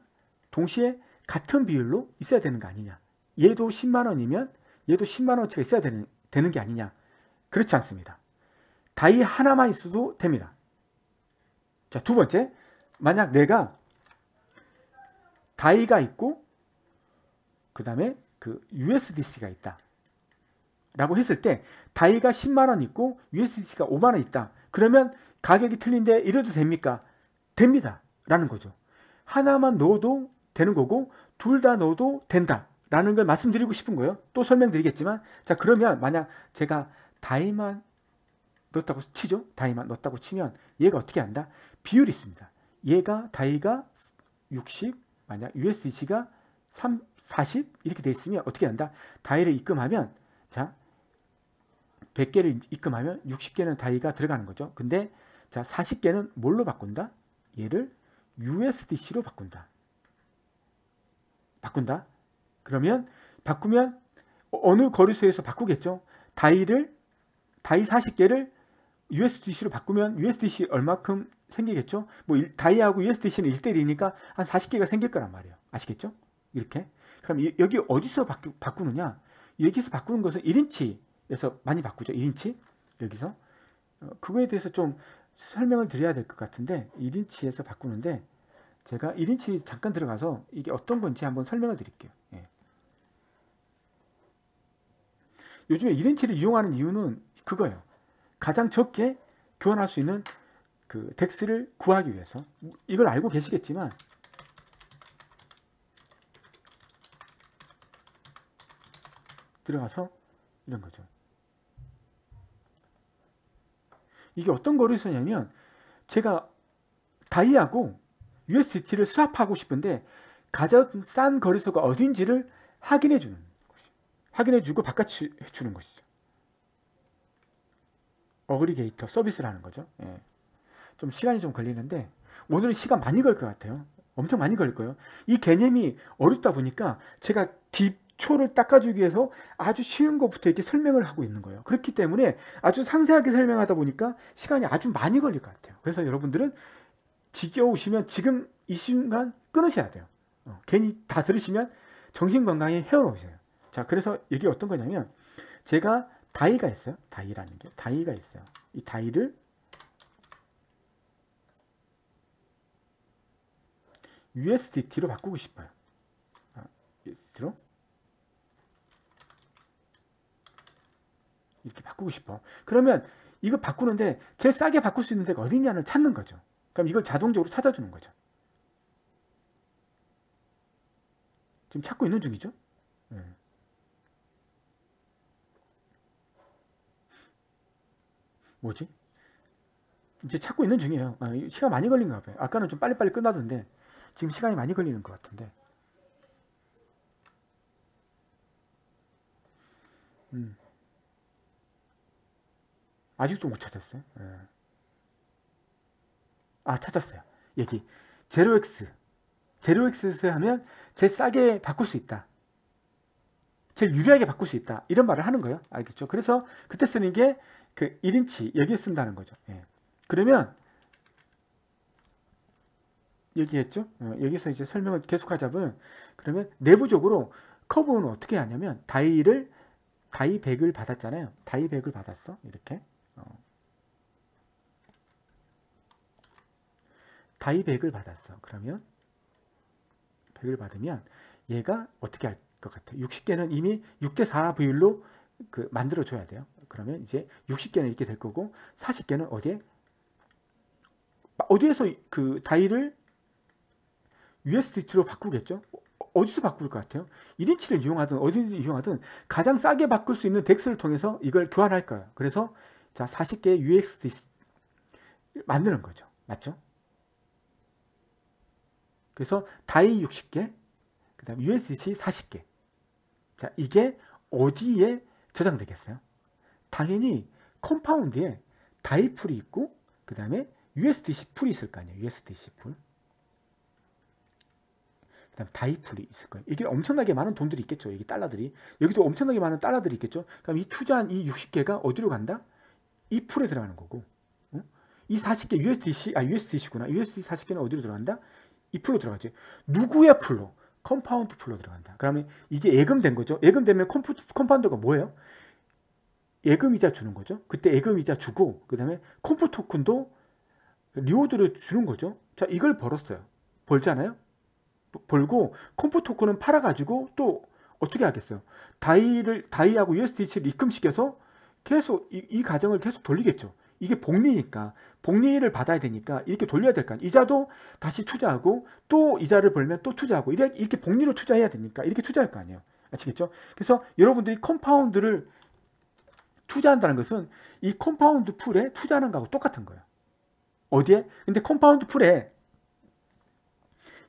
동시에 같은 비율로 있어야 되는 거 아니냐. 얘도 10만 원이면 얘도 10만 원치가 있어야 되는 되는 게 아니냐. 그렇지 않습니다. 다이 하나만 있어도 됩니다. 자, 두 번째. 만약 내가 다이가 있고 그 다음에 그 USDC가 있다 라고 했을 때 다이가 10만원 있고 USDC가 5만원 있다 그러면 가격이 틀린데 이래도 됩니까? 됩니다 라는 거죠 하나만 넣어도 되는 거고 둘 다 넣어도 된다 라는 걸 말씀드리고 싶은 거예요 또 설명드리겠지만 자 그러면 만약 제가 다이만 넣었다고 치죠 다이만 넣었다고 치면 얘가 어떻게 한다? 비율이 있습니다 얘가 다이가 60 만약 USDC가 3, 40 이렇게 돼 있으면 어떻게 한다? 다이를 입금하면 자 100개를 입금하면 60개는 다이가 들어가는 거죠. 근데 자 40개는 뭘로 바꾼다? 얘를 USDC로 바꾼다. 바꾼다. 그러면 바꾸면 어느 거래소에서 바꾸겠죠. 다이를 다이 40개를 USDC로 바꾸면 USDC 얼마큼 생기겠죠? 뭐 다이하고 USDC는 1대1이니까 한 40개가 생길 거란 말이에요. 아시겠죠? 이렇게. 그럼 여기 어디서 바꾸, 바꾸느냐? 여기서 바꾸는 것은 1인치에서 많이 바꾸죠. 1인치. 여기서. 어, 그거에 대해서 좀 설명을 드려야 될 것 같은데 1인치에서 바꾸는데 제가 1인치 잠깐 들어가서 이게 어떤 건지 한번 설명을 드릴게요. 예. 요즘에 1인치를 이용하는 이유는 그거예요. 가장 적게 교환할 수 있는 그 덱스를 구하기 위해서 이걸 알고 계시겠지만 들어가서 이런 거죠. 이게 어떤 거를 쓰냐면 제가 다이하고 u s t 를 수합하고 싶은데 가장 싼 거래소가 어딘지를 확인해 주는 것이 확인해 주고 바꿔 주는 것이죠. 어그리게이터 서비스를 하는 거죠. 예. 좀 시간이 좀 걸리는데 오늘은 시간 많이 걸 것 같아요. 엄청 많이 걸릴 거예요. 이 개념이 어렵다 보니까 제가 기초를 닦아주기 위해서 아주 쉬운 것부터 이렇게 설명을 하고 있는 거예요. 그렇기 때문에 아주 상세하게 설명하다 보니까 시간이 아주 많이 걸릴 것 같아요. 그래서 여러분들은 지겨우시면 지금 이 순간 끊으셔야 돼요. 어, 괜히 다 들으시면 정신건강에 헤어놓으세요. 자, 그래서 이게 어떤 거냐면 제가 다이가 있어요. 다이라는 게 다이가 있어요. 이 다이를 USDT로 바꾸고 싶어요. 아, USDT로 이렇게 바꾸고 싶어. 그러면 이거 바꾸는데 제일 싸게 바꿀 수 있는 데가 어디냐를 찾는 거죠. 그럼 이걸 자동적으로 찾아주는 거죠. 지금 찾고 있는 중이죠. 음. 뭐지? 이제 찾고 있는 중이에요. 아, 시간 많이 걸린가 봐요. 아까는 좀 빨리빨리 끝나던데 지금 시간이 많이 걸리는 것 같은데. 음. 아직도 못 찾았어요. 예. 아 찾았어요. 여기 제로 X 제로 X를 하면 제일 싸게 바꿀 수 있다. 제일 유리하게 바꿀 수 있다. 이런 말을 하는 거예요. 알겠죠? 그래서 그때 쓰는 게그 1인치 여기에 쓴다는 거죠. 예. 그러면 여기 했죠? 어, 여기서 이제 설명을 계속하자면 그러면 내부적으로 커브는 어떻게 하냐면 다이를 다이 백을 받았잖아요. 다이 백을 받았어. 이렇게 어. 다이 백을 받았어. 그러면 백을 받으면 얘가 어떻게 할 것 같아? 60개는 이미 6대 4 비율로 그 만들어 줘야 돼요. 그러면 이제 60개는 이렇게 될 거고 40개는 어디에 어디에서 그 다이를 USDT로 바꾸겠죠? 어디서 바꿀 것 같아요? 1인치를 이용하든 어디를 이용하든 가장 싸게 바꿀 수 있는 덱스를 통해서 이걸 교환할 거예요. 그래서 자 40개의 USDT 만드는 거죠. 맞죠? 그래서 다이 60개, 그 다음 USDC 40개. 자 이게 어디에 저장되겠어요? 당연히 컴파운드에 다이 풀이 있고 그 다음에 USDC 풀이 있을 거 아니에요. USDC 풀. 그 다음 다이 풀이 있을 거예요. 이게 엄청나게 많은 돈들이 있겠죠. 여기 달러들이. 여기도 엄청나게 많은 달러들이 있겠죠. 그럼 이 투자한 이 60개가 어디로 간다? 이 풀에 들어가는 거고. 어? 이 40개 USDC, 아 USDC구나. USDC 40개는 어디로 들어간다? 이 풀로 들어가죠. 누구의 풀로? 컴파운드 풀로 들어간다. 그러면 이게 예금된 거죠. 예금되면 컴파운드가 뭐예요? 예금이자 주는 거죠. 그때 예금이자 주고 그 다음에 컴포 토큰도 리워드를 주는 거죠. 자 이걸 벌었어요. 벌잖아요. 벌고 컴포 토큰은 팔아가지고 또 어떻게 하겠어요. 다이를 다이하고 USDC를 입금시켜서 계속 이, 이 과정을 계속 돌리겠죠. 이게 복리니까 복리를 받아야 되니까 이렇게 돌려야 될 거 아니에요 이자도 다시 투자하고 또 이자를 벌면 또 투자하고 이렇게 복리로 투자해야 되니까 이렇게 투자할 거 아니에요 아시겠죠? 그래서 여러분들이 컴파운드를 투자한다는 것은 이 컴파운드 풀에 투자하는 거하고 똑같은 거예요. 어디에? 근데 컴파운드 풀에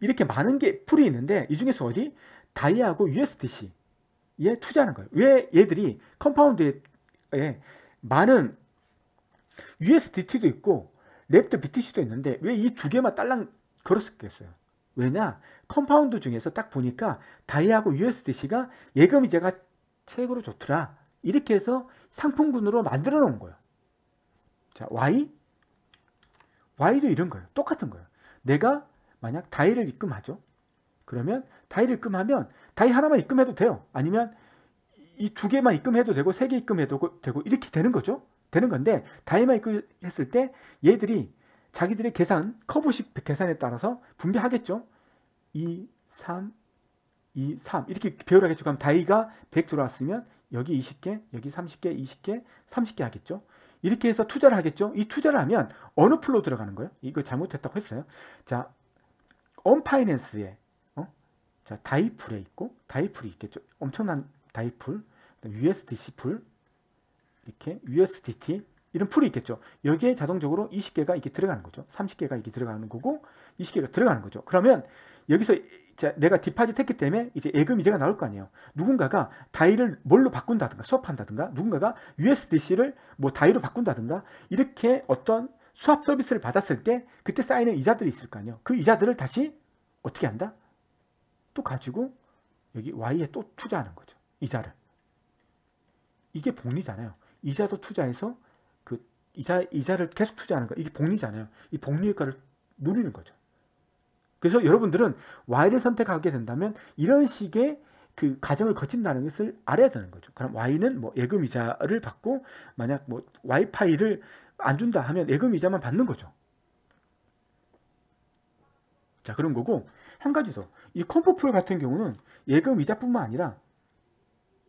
이렇게 많은 게 풀이 있는데 이 중에서 어디? 다이하고 USDC에 투자하는 거예요. 왜 얘들이 컴파운드에 많은 USDT도 있고 랩트 BTC도 있는데 왜 이 두 개만 딸랑 걸었을겠어요? 왜냐? 컴파운드 중에서 딱 보니까 다이하고 USDC가 예금이자가 최고로 좋더라. 이렇게 해서 상품군으로 만들어 놓은 거예요. 자, Y. Y도 이런 거예요. 똑같은 거예요. 내가 만약 다이를 입금하죠. 그러면 다이를 입금하면 다이 하나만 입금해도 돼요. 아니면 이 두 개만 입금해도 되고 세 개 입금해도 되고 이렇게 되는 거죠. 되는 건데 다이만 입금했을 때 얘들이 자기들의 계산, 커브식 계산에 따라서 분배하겠죠. 2, 3, 2, 3 이렇게 배열하게 쭉하면 다이가 100 들어왔으면 여기 20개, 여기 30개, 20개, 30개 하겠죠. 이렇게 해서 투자를 하겠죠. 이 투자를 하면 어느 풀로 들어가는 거예요? 이거 잘못했다고 했어요. 자, 언파이낸스에 어? 자, 다이풀에 있고 다이풀이 있겠죠. 엄청난 다이풀, USDC 풀, 이렇게 USDT 이런 풀이 있겠죠. 여기에 자동적으로 20개가 이렇게 들어가는 거죠. 30개가 이렇게 들어가는 거고 20개가 들어가는 거죠. 그러면 여기서 내가 디파짓 했기 때문에 이제 예금 이자가 나올 거 아니에요. 누군가가 다이를 뭘로 바꾼다든가 수업한다든가 누군가가 USDC를 뭐 다이로 바꾼다든가 이렇게 어떤 수합 서비스를 받았을 때 그때 쌓이는 이자들이 있을 거 아니에요. 그 이자들을 다시 어떻게 한다? 또 가지고 여기 Y에 또 투자하는 거죠. 이자를. 이게 복리잖아요. 이자도 투자해서 그 이자, 이자를 계속 투자하는 거. 이게 복리잖아요. 이복리 효과를 누리는 거죠. 그래서 여러분들은 Y를 선택하게 된다면 이런 식의 그 과정을 거친다는 것을 알아야 되는 거죠. 그럼 Y는 뭐 예금 이자를 받고 만약 뭐 와이파이를 안 준다 하면 예금 이자만 받는 거죠. 자 그런 거고 한 가지 더. 이 컴포풀 같은 경우는 예금 이자뿐만 아니라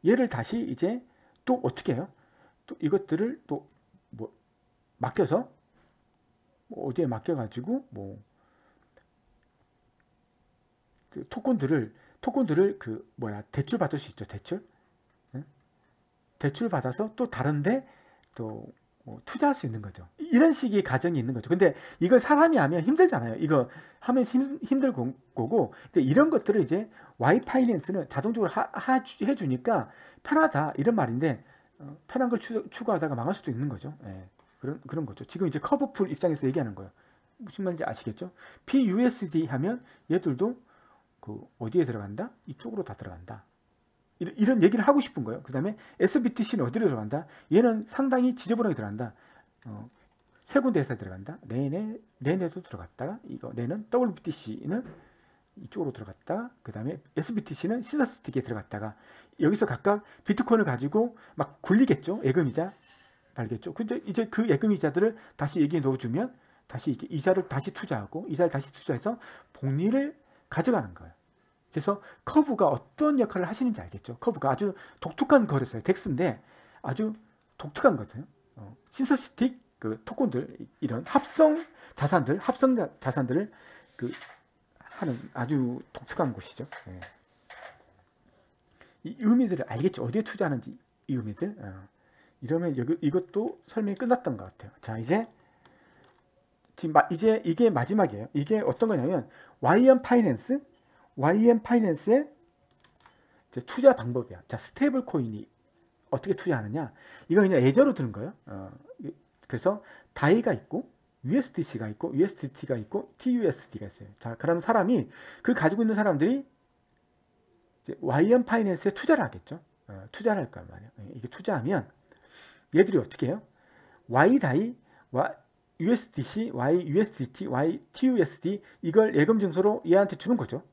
얘를 다시 이제 또 어떻게 해요? 또 이것들을 또 뭐 맡겨서 뭐 어디에 맡겨가지고 뭐그 토큰들을 토큰들을 그 뭐야 대출 받을 수 있죠 대출 응? 대출 받아서 또 다른데 또 뭐 투자할 수 있는 거죠. 이런 식의 가정이 있는 거죠. 근데 이걸 사람이 하면 힘들잖아요. 이거 하면 힘, 들 거고, 근데 이런 것들을 이제 와이파이낸스는 자동적으로 하, 하, 해주니까 편하다 이런 말인데 어, 편한 걸 추, 추 구하다가 망할 수도 있는 거죠. 예, 그런 그런 거죠. 지금 이제 커브풀 입장에서 얘기하는 거예요. 무슨 말인지 아시겠죠? p u s d 하면 얘들도 그 어디에 들어간다? 이쪽으로 다 들어간다. 이런, 이런 얘기를 하고 싶은 거예요. 그 다음에 SBTC는 어디로 들어간다? 얘는 상당히 지저분하게 들어간다. 어, 세 군데 에서 들어간다. 내내, 내내도 들어갔다가, 이거, 내는 WBTC는 이쪽으로 들어갔다그 다음에 SBTC는 시사스틱에 들어갔다가, 여기서 각각 비트코인을 가지고 막 굴리겠죠? 예금이자 알겠죠? 근데 이제 그 예금이자들을 다시 얘기해놓어주면 다시 이자를 다시 투자하고 이자를 다시 투자해서 복리를 가져가는 거예요. 그래서 커브가 어떤 역할을 하시는지 알겠죠. 커브가 아주 독특한 거였어요. 덱스인데 아주 독특한 거죠. 어, 신서스틱그 토큰들 이런 합성 자산들, 합성 자산들을 그 하는 아주 독특한 곳이죠. 예. 이 의미들을 알겠죠. 어디에 투자하는지 이 의미들. 어. 이러면 여기, 이것도 설명이 끝났던 것 같아요. 자 이제 지금 마, 이제 이게 마지막이에요. 이게 어떤 거냐면 와이언 파이낸스 YM 파이낸스의 투자 방법이야. 자, 스테이블 코인이 어떻게 투자하느냐? 이거 그냥 예제로 드는 거예요. 어, 그래서 다이가 있고 USDC가 있고 USDT가 있고 TUSD가 있어요. 자, 그럼 사람이 그 가지고 있는 사람들이 YM 파이낸스에 투자를 하겠죠. 어, 투자를 할까 말이에요. 예, 이게 투자하면 얘들이 어떻게 해요? Y다이, y, USDC, YUSDT, YTUSD 이걸 예금 증서로 얘한테 주는 거죠.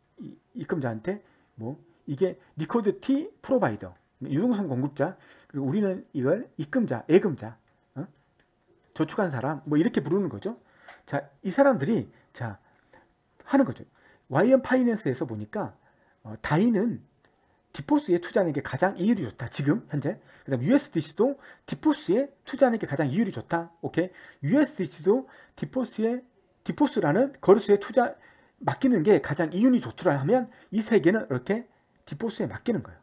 입금자한테 뭐 이게 리코드 T 프로바이더 유동성 공급자 그리고 우리는 이걸 입금자, 예금자, 어? 저축한 사람 뭐 이렇게 부르는 거죠. 자, 이 사람들이 자 하는 거죠. 와이언 파이낸스에서 보니까 어, 다이는 디포스에 투자하는 게 가장 이율이 좋다. 지금 현재. 그다음 USDC도 디포스에 투자하는 게 가장 이율이 좋다. 오케이. USDC도 디포스에 디포스라는 거래소에 투자 맡기는 게 가장 이윤이 좋더라 하면 이 세 개는 이렇게 디포스에 맡기는 거예요.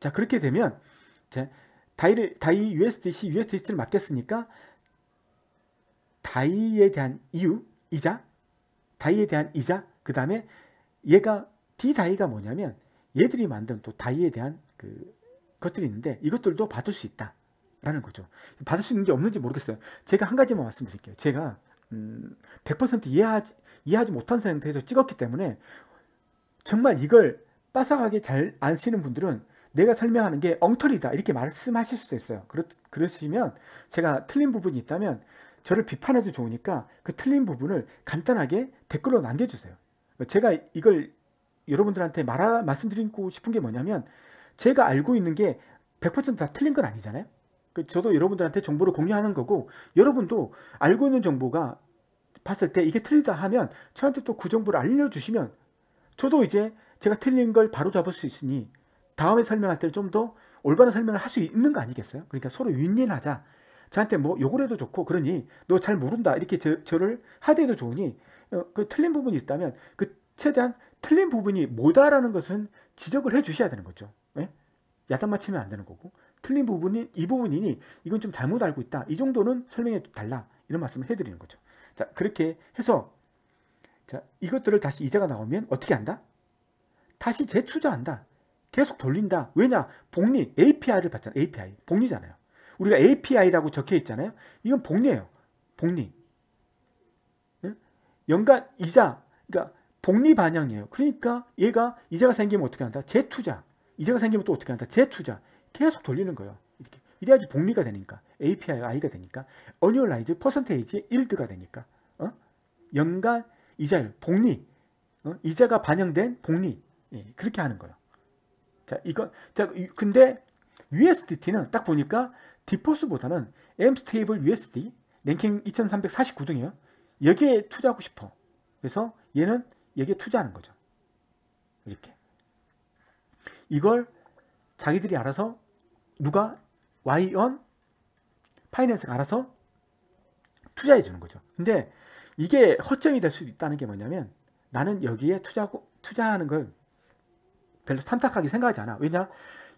자 그렇게 되면 자, 다이를 다이 USDC USDC를 맡겼으니까 다이에 대한 이유 이자 다이에 대한 이자 그 다음에 얘가 D 다이가 뭐냐면 얘들이 만든 또 다이에 대한 그 것들이 있는데 이것들도 받을 수 있다. 라는 거죠. 받을 수 있는 게 없는지 모르겠어요. 제가 한 가지만 말씀드릴게요. 제가 음, 100% 이해하지 이해하지 못한 상태에서 찍었기 때문에 정말 이걸 빠삭하게 잘 안 쓰는 분들은 내가 설명하는 게 엉터리다 이렇게 말씀하실 수도 있어요 그렇, 그러시면 제가 틀린 부분이 있다면 저를 비판해도 좋으니까 그 틀린 부분을 간단하게 댓글로 남겨주세요 제가 이걸 여러분들한테 말하, 말씀드리고 싶은 게 뭐냐면 제가 알고 있는 게 100%다 틀린 건 아니잖아요 그 저도 여러분들한테 정보를 공유하는 거고 여러분도 알고 있는 정보가 봤을 때 이게 틀리다 하면 저한테 또 그 정보를 알려주시면 저도 이제 제가 틀린 걸 바로 잡을 수 있으니 다음에 설명할 때 좀 더 올바른 설명을 할 수 있는 거 아니겠어요? 그러니까 서로 윈윈하자. 저한테 뭐 욕을 해도 좋고 그러니 너 잘 모른다 이렇게 저, 를 하대도 좋으니 어, 그 틀린 부분이 있다면 그 최대한 틀린 부분이 뭐다라는 것은 지적을 해 주셔야 되는 거죠. 예? 야단 맞히면 안 되는 거고 틀린 부분이 이 부분이니 이건 좀 잘못 알고 있다. 이 정도는 설명해 달라 이런 말씀을 해드리는 거죠. 자, 그렇게 해서 자, 이것들을 다시 이자가 나오면 어떻게 한다? 다시 재투자한다. 계속 돌린다. 왜냐? 복리, API를 봤잖아. API. 복리잖아요. 우리가 API라고 적혀 있잖아요. 이건 복리예요. 복리. 응? 예? 연간 이자. 그러니까 복리 반영이에요. 그러니까 얘가 이자가 생기면 어떻게 한다? 재투자. 이자가 생기면 또 어떻게 한다? 재투자. 계속 돌리는 거예요. 이렇게. 이래야지 복리가 되니까. API가 되니까 annualized percentage yield가 되니까 어? 연간 이자율, 복리 어? 이자가 반영된 복리 예, 그렇게 하는 거예요. 자, 이건 자 근데 USDT는 딱 보니까 디포스보다는 M 스테이블 USD 랭킹 2349등이에요. 여기에 투자하고 싶어. 그래서 얘는 여기에 투자하는 거죠. 이렇게. 이걸 자기들이 알아서 누가 YON 파이낸스가 알아서 투자해 주는 거죠. 근데 이게 허점이 될 수 있다는 게 뭐냐면 나는 여기에 투자하고 투자하는 걸 별로 탐탁하게 생각하지 않아. 왜냐?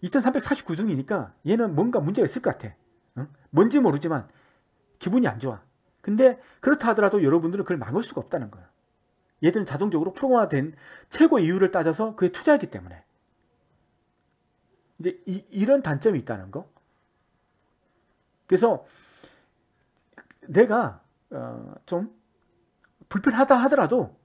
2349등이니까 얘는 뭔가 문제가 있을 것 같아. 응? 뭔지 모르지만 기분이 안 좋아. 근데 그렇다 하더라도 여러분들은 그걸 막을 수가 없다는 거야. 얘들은 자동적으로 프로그램화된 최고 이유를 따져서 그게 투자하기 때문에. 이제 이, 이런 단점이 있다는 거. 그래서 내가 어, 좀 불편하다 하더라도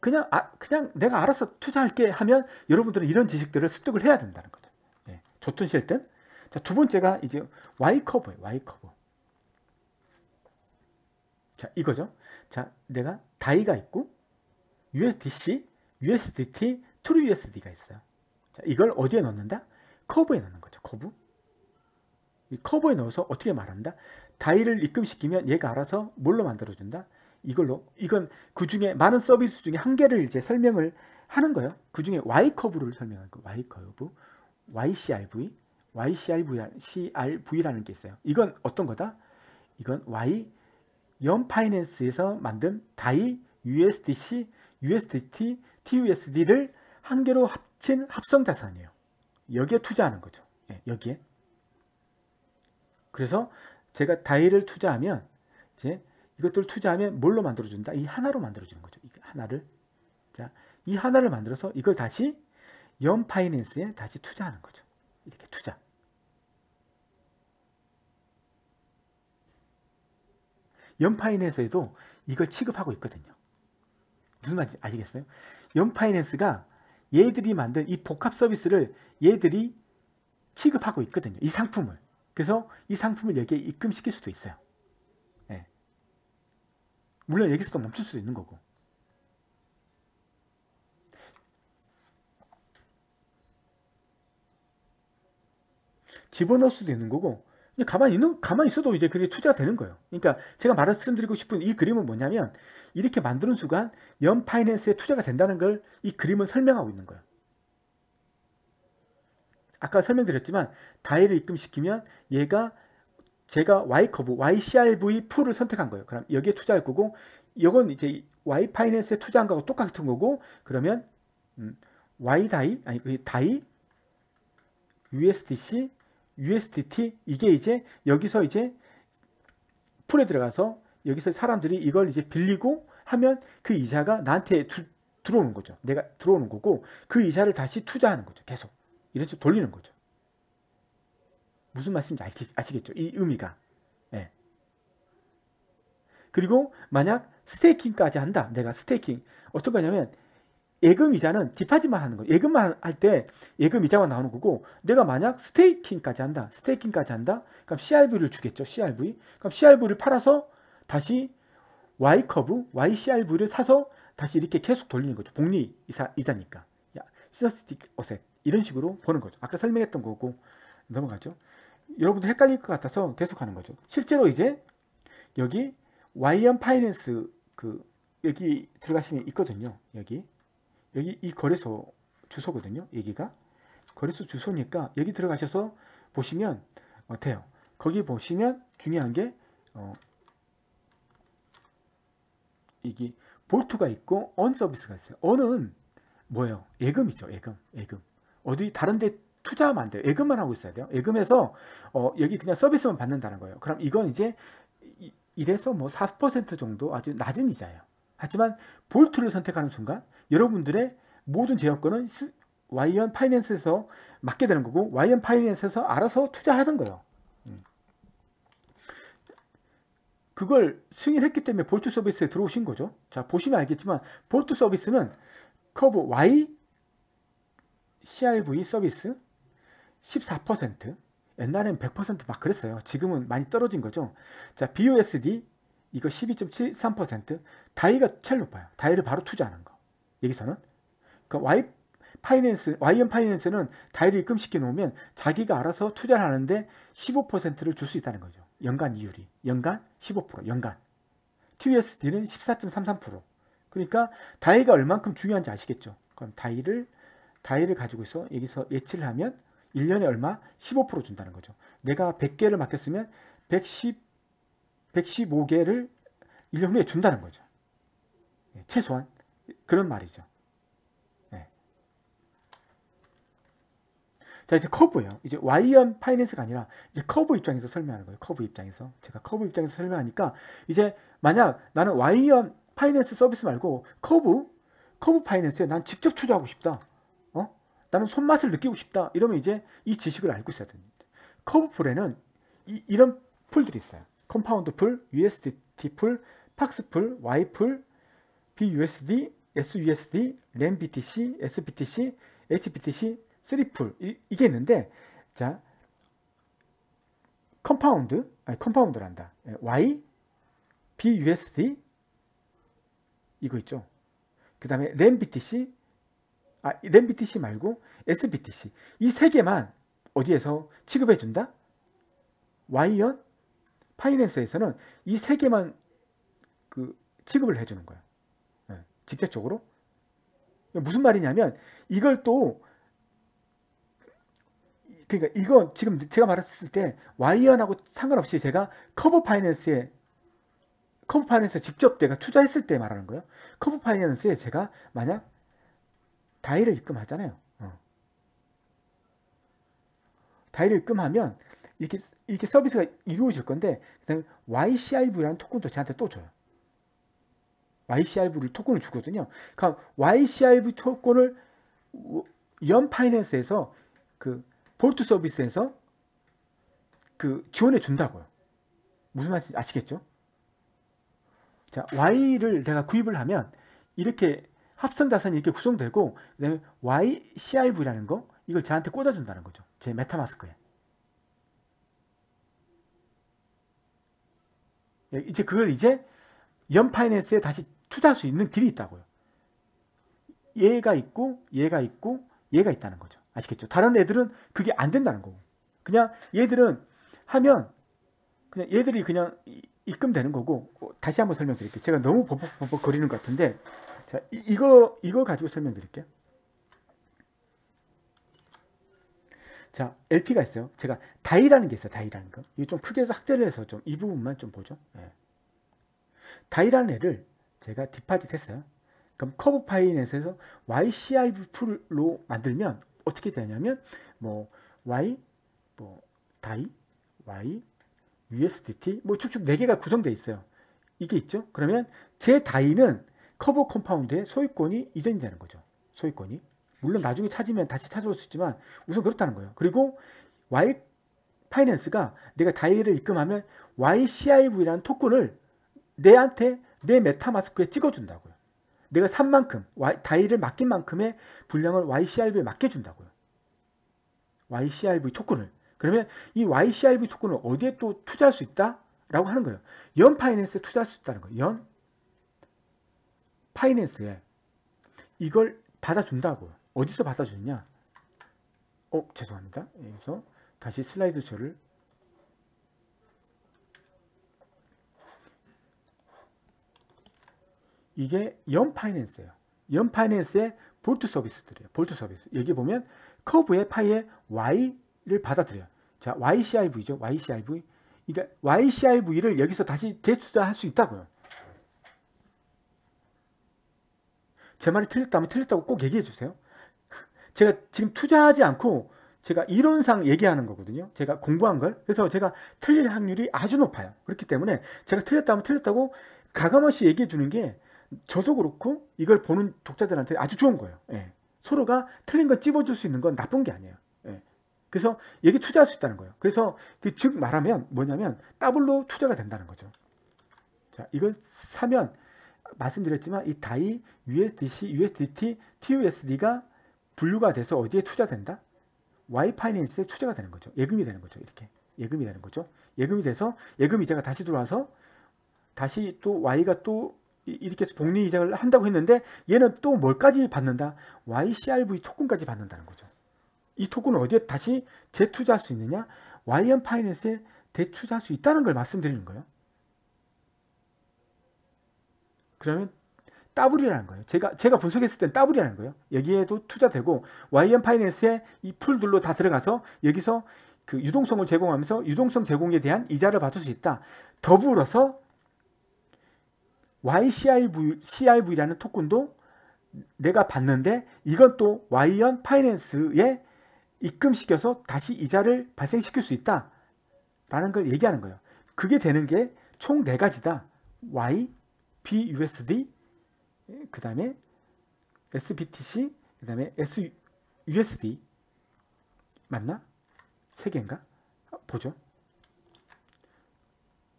그냥 아, 그냥 내가 알아서 투자할게 하면 여러분들은 이런 지식들을 습득을 해야 된다는 거죠. 예, 좋든 싫든. 자, 두 번째가 이제 Y 커버예요. Y 커버. 자, 이거죠. 자, 내가 다이가 있고 USDC, USDT, t r USD가 e u 있어요. 자, 이걸 어디에 넣는다? 커브에 넣는 거죠. 커브. 커버에 넣어서 어떻게 말한다? 다이를 입금시키면 얘가 알아서 뭘로 만들어준다? 이걸로 이건 그 중에 많은 서비스 중에 한 개를 이제 설명을 하는 거예요. 그 중에 Y 커브를 설명할 거. Y 커브, YCRV, YCRV라는 게 있어요. 이건 어떤 거다? 이건 Y 연 파이낸스에서 만든 다이 USDC, USDT, TUSD를 한 개로 합친 합성 자산이에요. 여기에 투자하는 거죠. 예, 여기에. 그래서 제가 다이를 투자하면 이제 이것들을 투자하면 뭘로 만들어준다? 이 하나로 만들어주는 거죠. 이 하나를. 자, 이 하나를 만들어서 이걸 다시 연 파이낸스에 다시 투자하는 거죠. 이렇게 투자. 연파이낸스에도 이걸 취급하고 있거든요. 무슨 말인지 아시겠어요? 연파이낸스가 얘들이 만든 이 복합 서비스를 얘들이 취급하고 있거든요. 이 상품을. 그래서 이 상품을 여기에 입금시킬 수도 있어요. 예. 물론 여기서도 멈출 수도 있는 거고. 집어넣을 수도 있는 거고 가만히 있는 가만히 있어도 이제 그게 투자가 되는 거예요. 그러니까 제가 말씀드리고 싶은 이 그림은 뭐냐면 이렇게 만드는 순간 연 파이낸스에 투자가 된다는 걸 이 그림은 설명하고 있는 거예요. 아까 설명드렸지만 다이를 입금시키면 얘가 제가 Y커브, YCRV 풀을 선택한 거예요. 그럼 여기에 투자할 거고 이건 이제 Y파이낸스에 투자한 거하고 똑같은 거고 그러면 음, Y다이, 아니 그 다이, USDC, USDT 이게 이제 여기서 이제 풀에 들어가서 여기서 사람들이 이걸 이제 빌리고 하면 그 이자가 나한테 두, 들어오는 거죠. 내가 들어오는 거고 그 이자를 다시 투자하는 거죠. 계속. 이런식 으로 돌리는 거죠. 무슨 말씀인지 아시, 아시겠죠? 이 의미가. 예. 그리고 만약 스테이킹까지 한다. 내가 스테이킹. 어떤 거냐면 예금 이자는 디파지만 하는 거예요. 예금만 할 때 예금 이자만 나오는 거고 내가 만약 스테이킹까지 한다. 스테이킹까지 한다. 그럼 CRV를 주겠죠. CRV. 그럼 CRV를 팔아서 다시 Y커브, YCRV를 사서 다시 이렇게 계속 돌리는 거죠. 복리 이사, 이자니까. 야, 시스틱 어셋. 이런 식으로 보는 거죠. 아까 설명했던 거고 넘어가죠. 여러분도 헷갈릴 것 같아서 계속하는 거죠. 실제로 이제 여기 YM 파이낸스 그 여기 들어가시면 있거든요. 여기 여기 이 거래소 주소거든요. 여기가 거래소 주소니까 여기 들어가셔서 보시면 어때요? 거기 보시면 중요한 게 어, 이게 볼트가 있고 언 서비스가 있어요. 언은 뭐예요? 예금이죠. 예금, 예금. 어디 다른 데 투자하면 안 돼요. 예금만 하고 있어야 돼요. 예금에서 어, 여기 그냥 서비스만 받는다는 거예요. 그럼 이건 이제 이래서 뭐 4% 정도 아주 낮은 이자예요. 하지만 볼트를 선택하는 순간 여러분들의 모든 제여권은 와이언 파이낸스에서 맡게 되는 거고 와이언 파이낸스에서 알아서 투자하던 거예요. 음. 그걸 승인을 했기 때문에 볼트 서비스에 들어오신 거죠. 자 보시면 알겠지만 볼트 서비스는 커브 Y CRV 서비스 14% 옛날엔 100%막 그랬어요. 지금은 많이 떨어진 거죠. 자, BUSD 이거 12.73% 다이가 제일 높아요. 다이를 바로 투자하는 거. 여기서는 그러니까 Y 파이낸스, YM 파이낸스는 다이를 입금시켜 놓으면 자기가 알아서 투자를 하는데 15%를 줄 수 있다는 거죠. 연간 이율이. 연간 15%, 연간. TUSD는 14.33%. 그러니까 다이가 얼만큼 중요한지 아시겠죠? 그럼 다이를 다이를 가지고 있어 여기서 예치를 하면 1년에 얼마? 15% 준다는 거죠. 내가 100개를 맡겼으면 110, 115개를 1년 후에 준다는 거죠. 예, 최소한 그런 말이죠. 네. 자 이제 커브예요. 이제 와이언 파이낸스가 아니라 이제 커브 입장에서 설명하는 거예요. 커브 입장에서 제가 커브 입장에서 설명하니까 이제 만약 나는 와이언 파이낸스 서비스 말고 커브 커브 파이낸스에 난 직접 투자하고 싶다. 나는 손맛을 느끼고 싶다. 이러면 이제 이 지식을 알고 있어야 됩니다. 커브 풀에는 이, 런 풀들이 있어요. 컴파운드 풀, USDT 풀, 팍스 풀, Y 풀, BUSD, SUSD, 램BTC, SBTC, HBTC, 3풀 이, 이게 있는데 자 컴파운드 아니 컴파운드란다 Y, BUSD 이거 있죠. 그 다음에 램BTC, 아, NBTC 말고 SBTC 이 세 개만 어디에서 취급해 준다? 와이언 파이낸스에서는 이 세 개만 그 취급을 해 주는 거야. 네, 직접적으로 무슨 말이냐면 이걸 또 그러니까 이건 지금 제가 말했을 때 와이언하고 상관없이 제가 커버 파이낸스에 커브 파이낸스에 직접 내가 투자했을 때 말하는 거예요. 커브 파이낸스에 제가 만약 다이를 입금하잖아요. 어. 다이를 입금하면 이렇게 이렇게 서비스가 이루어질 건데 그다음 YCRV라는 토큰도 저한테 또 줘요. YCRV를 토큰을 주거든요. 그럼 그러니까 YCRV 토큰을 연 파이낸스에서 그 볼트 서비스에서 그 지원해 준다고요. 무슨 말인지 아시겠죠? 자, Y를 내가 구입을 하면 이렇게 합성 자산이 이렇게 구성되고 그다음에 YCIV라는 거 이걸 저한테 꽂아준다는 거죠. 제 메타마스크에. 예, 이제 그걸 이제 연파이낸스에 다시 투자할 수 있는 길이 있다고요. 얘가 있고 얘가 있고 얘가 있다는 거죠. 아시겠죠? 다른 애들은 그게 안 된다는 거고 그냥 얘들은 하면 그냥 얘들이 그냥 입금되는 거고 어, 다시 한번 설명드릴게요. 제가 너무 버벅버벅 거리는 것 같은데 자, 이, 이거, 이거 가지고 설명드릴게요. 자, LP가 있어요. 제가 다이라는 게 있어요. 다이라는 거. 이거 좀 크게 해서 확대를 해서 좀 이 부분만 좀 보죠. 예. 다이라는 애를 제가 디파짓 했어요. 그럼 커브 파이에서 YCRV 풀로 만들면 어떻게 되냐면 뭐 Y 뭐 다이 Y USDT 뭐 쭉쭉 4개가 구성되어 있어요. 이게 있죠. 그러면 제 다이는 커버 컴파운드의 소유권이 이전이 되는 거죠. 소유권이. 물론 나중에 찾으면 다시 찾아올 수 있지만 우선 그렇다는 거예요. 그리고 Y 파이낸스가 내가 다이를 입금하면 YCIV라는 토큰을 내한테 내 메타마스크에 찍어준다고요. 내가 산 만큼, 다이를 맡긴 만큼의 분량을 YCIV에 맡겨준다고요. YCIV 토큰을. 그러면 이 YCIV 토큰을 어디에 또 투자할 수 있다? 라고 하는 거예요. 연 파이낸스에 투자할 수 있다는 거예요. 연 파이낸스에 이걸 받아준다고 어디서 받아주느냐 어 죄송합니다 여기서 다시 슬라이드 쇼를 이게 연 파이낸스예요 연 파이낸스의 볼트 서비스들이에요 볼트 서비스 여기 보면 커브의 파이의 y를 받아들여요 자 yciv죠 yciv 그러니까 yciv를 여기서 다시 재투자할 수 있다고요 제 말이 틀렸다면 틀렸다고 꼭 얘기해 주세요. 제가 지금 투자하지 않고 제가 이론상 얘기하는 거거든요. 제가 공부한 걸. 그래서 제가 틀릴 확률이 아주 높아요. 그렇기 때문에 제가 틀렸다면 틀렸다고 가감없이 얘기해 주는 게 저도 그렇고 이걸 보는 독자들한테 아주 좋은 거예요. 예. 서로가 틀린 걸 찝어줄 수 있는 건 나쁜 게 아니에요. 예. 그래서 얘기 투자할 수 있다는 거예요. 그래서 그즉 말하면 뭐냐면 더블로 투자가 된다는 거죠. 자, 이걸 사면 말씀드렸지만 이 다이 USDC, USDT, TUSD가 분류가 돼서 어디에 투자된다? 와이파이낸스에 투자가 되는 거죠. 예금이 되는 거죠. 이렇게 예금이 되는 거죠. 예금이 돼서 예금 이자가 다시 들어와서 다시 또 Y가 또 이렇게 복리 이자를 한다고 했는데 얘는 또 뭘까지 받는다? YCRV 토큰까지 받는다는 거죠. 이 토큰을 어디에 다시 재투자할 수 있느냐? YM 파이낸스에 대투자할 수 있다는 걸 말씀드리는 거예요. 그러면 따블이라는 거예요. 제가 제가 분석했을 땐 따블이라는 거예요. 여기에도 투자되고 YM 파이낸스의 이 풀들로 다 들어가서 여기서 그 유동성을 제공하면서 유동성 제공에 대한 이자를 받을 수 있다. 더불어서 YCRV, CRV라는 토큰도 내가 받는데 이건 또 YN 파이낸스에 입금시켜서 다시 이자를 발생시킬 수 있다. 라는 걸 얘기하는 거예요. 그게 되는 게총 4가지다. Y, BUSD, 그 다음에 SBTC, 그 다음에 SUSD 맞나? 세 개인가? 보죠.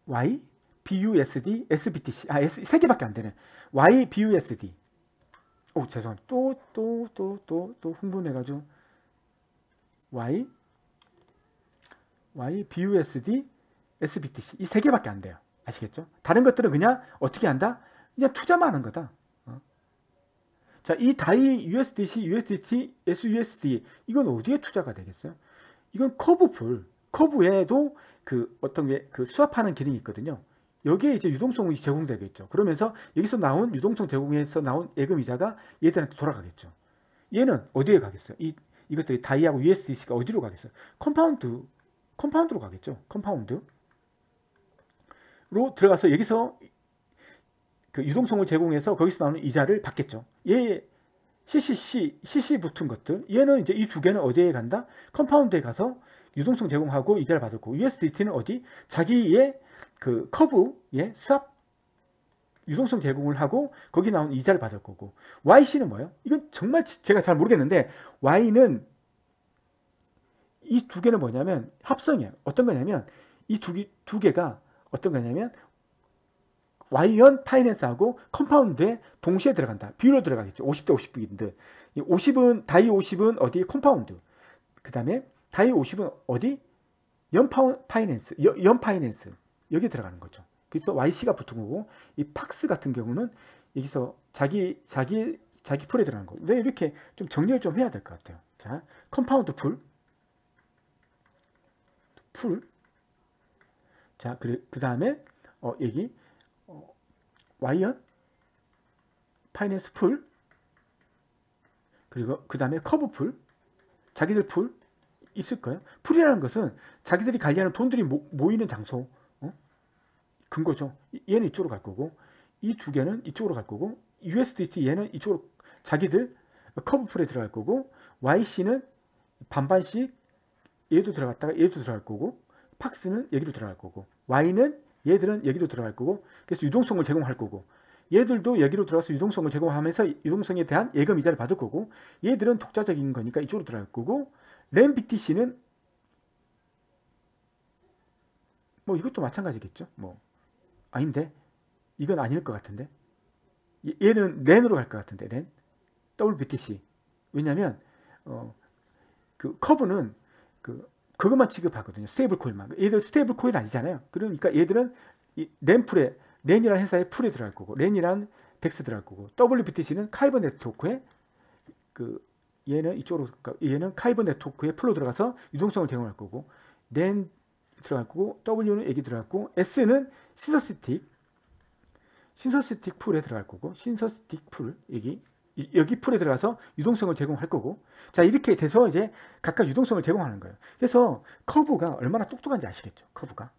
Y, BUSD, SBTC 아, S, 3 개밖에 안 되네. Y, BUSD 오, 죄송합니다. 또, 또, 또, 또, 또 흥분해가지고 Y, Y, BUSD, SBTC 이 세 개밖에 안 돼요. 아시겠죠? 다른 것들은 그냥 어떻게 한다? 그냥 투자만 하는 거다. 어. 자, 이 다이 USDC, USDT, SUSD 이건 어디에 투자가 되겠어요? 이건 커브풀, 커브에도 그 어떤 게그 수합하는 기능이 있거든요. 여기에 이제 유동성이 제공되겠죠. 그러면서 여기서 나온 유동성 제공에서 나온 예금 이자가 얘들한테 돌아가겠죠. 얘는 어디에 가겠어요? 이 이것들이 다이하고 USDC가 어디로 가겠어요? 컴파운드, 컴파운드로 가겠죠. 컴파운드. 로 들어가서 여기서 그 유동성을 제공해서 거기서 나오는 이자를 받겠죠. 얘 CCC, CC 붙은 것들 얘는 이제 이 두 개는 어디에 간다? 컴파운드에 가서 유동성 제공하고 이자를 받을 거고 USDT는 어디? 자기의 그 커브의 수압 유동성 제공을 하고 거기 나온 이자를 받을 거고 YC는 뭐예요? 이건 정말 제가 잘 모르겠는데 Y는 이 두 개는 뭐냐면 합성이에요. 어떤 거냐면 이두두 개가 어떤 거냐면 와이연 파이낸스하고 컴파운드에 동시에 들어간다. 비율로 들어가겠죠. 50대 50인데 50은 다이 50은 어디 컴파운드. 그 다음에 다이 50은 어디 연 파이낸스 운파 연, 연 파이낸스 여기 들어가는 거죠. 그래서 YC가 붙은 거고 이 팍스 같은 경우는 여기서 자기 자기 자기 풀에 들어가는 거. 왜 이렇게 좀 정리를 좀 해야 될 것 같아요. 자 컴파운드 풀풀 자, 그, 그 다음에, 어, 여기, 어, 와이언, 파이낸스 풀, 그리고 그 다음에 커브 풀, 자기들 풀, 있을 거예요. 풀이라는 것은 자기들이 관리하는 돈들이 모, 이는 장소, 어? 근거죠. 얘는 이쪽으로 갈 거고, 이 두 개는 이쪽으로 갈 거고, USDT 얘는 이쪽으로 자기들 커브 풀에 들어갈 거고, YC는 반반씩 얘도 들어갔다가 얘도 들어갈 거고, 팍스는 여기로 들어갈 거고 Y는 얘들은 여기로 들어갈 거고 그래서 유동성을 제공할 거고 얘들도 여기로 들어와서 유동성을 제공하면서 유동성에 대한 예금 이자를 받을 거고 얘들은 독자적인 거니까 이쪽으로 들어갈 거고 램 BTC는 뭐 이것도 마찬가지겠죠 뭐 아닌데 이건 아닐 것 같은데 얘는 렌으로 갈 것 같은데 렌 WBTC 왜냐면 어, 그 커브는 그 그것만 취급하거든요. 스테이블 코일만. 얘들 스테이블 코일 아니잖아요. 그러니까 얘들은 이 램풀에 렌이라는 회사의 풀에 들어갈 거고 렌이란 덱스 들어갈 거고 WBTC는 카이버 네트워크에 그 얘는 이쪽으로 그러니까 얘는 카이버 네트워크에 풀로 들어가서 유동성을 제공할 거고 렌 들어갈 거고 W는 애기 들어갈 거고 S는 신서스틱 신서스틱 풀에 들어갈 거고 신서스틱 풀 얘기 여기 풀에 들어가서 유동성을 제공할 거고 자 이렇게 돼서 이제 각각 유동성을 제공하는 거예요 그래서 커브가 얼마나 똑똑한지 아시겠죠 커브가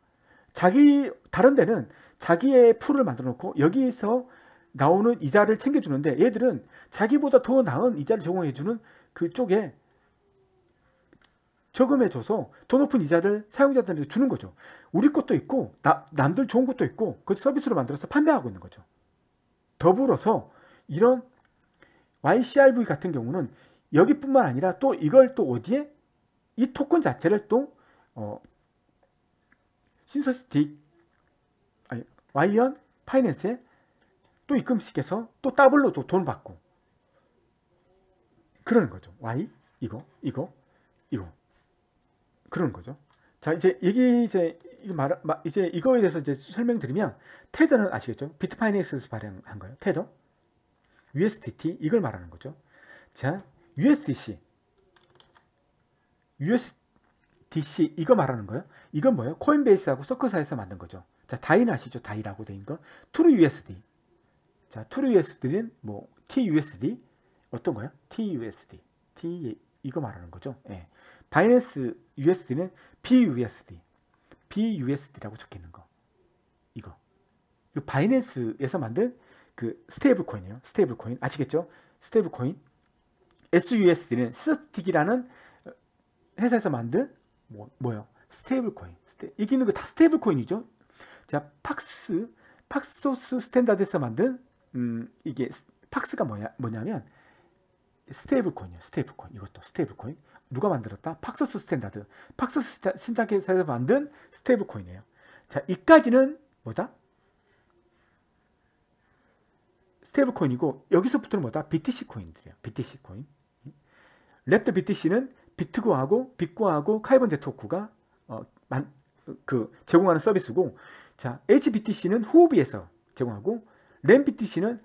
자기 다른 데는 자기의 풀을 만들어 놓고 여기서 에 나오는 이자를 챙겨주는데 얘들은 자기보다 더 나은 이자를 제공해주는 그쪽에 저금해줘서 더 높은 이자를 사용자들한테 주는 거죠. 우리 것도 있고 나, 남들 좋은 것도 있고 그 서비스로 만들어서 판매하고 있는 거죠. 더불어서 이런 YCRV 같은 경우는 여기뿐만 아니라 또 이걸 또 어디에 이 토큰 자체를 또 어, 신서스틱 아니, 와이언 파이낸스에 또 입금시켜서 또 더블로 또돈 받고 그러는 거죠. Y 이거 이거 이거 그러는 거죠. 자 이제 이기 이제 말 이제 이거에 대해서 이제 설명드리면 테더는 아시겠죠? 비트파이낸스에서 발행한 거예요. 테더. USDT 이걸 말하는 거죠. 자, USDC. USDC 이거 말하는 거예요. 이건 뭐예요? 코인베이스하고 서커사에서 만든 거죠. 자, 다인 아시죠? 다이라고 된 거. 트루 USD. 자, 트루 USD는 뭐 TUSD 어떤 거예요? TUSD. T 이거 말하는 거죠. 예. 바이낸스 USD는 BUSD. BUSD라고 적혀 있는 거. 이거. 이 바이낸스에서 만든 그 스테이블 코인이에요. 스테이블 코인 아시겠죠? 스테이블 코인 SUSD는 스틱이라는 회사에서 만든 뭐, 뭐요? 스테이블 코인. 스테, 이기는거 다 스테이블 코인이죠. 자, 팍스, 팍소스 스탠다드에서 만든 음, 이게 팍스가 뭐냐, 뭐냐면 스테이블 코인이에요. 스테이블 코인. 이것도 스테이블 코인. 누가 만들었다? 팍소스 스탠다드. 팍소스 스탠다드에서 만든 스테이블 코인이에요. 자, 이까지는 뭐다? 스테이블 코인이고 여기서부터는 뭐다? BTC 코인들이에요 BTC 코인. 랩터 BTC는 비트고하고 비고하고 카이본 데토워크가 어, 만, 그 제공하는 서비스고 자 HBTC는 후흡비에서 제공하고 램 BTC는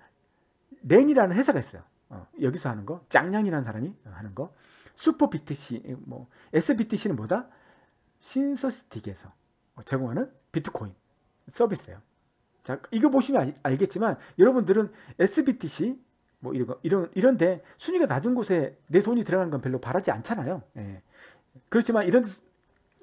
렌이라는 회사가 있어요. 어, 여기서 하는 거 짱냥이라는 사람이 하는 거 슈퍼 BTC 뭐 SBTC는 뭐다 신서스틱에서 제공하는 비트코인 서비스예요. 자, 이거 보시면 알, 겠지만 여러분들은 SBTC 뭐 이런 거, 이런 이런데 순위가 낮은 곳에 내 돈이 들어가는 건 별로 바라지 않잖아요. 예. 그렇지만 이런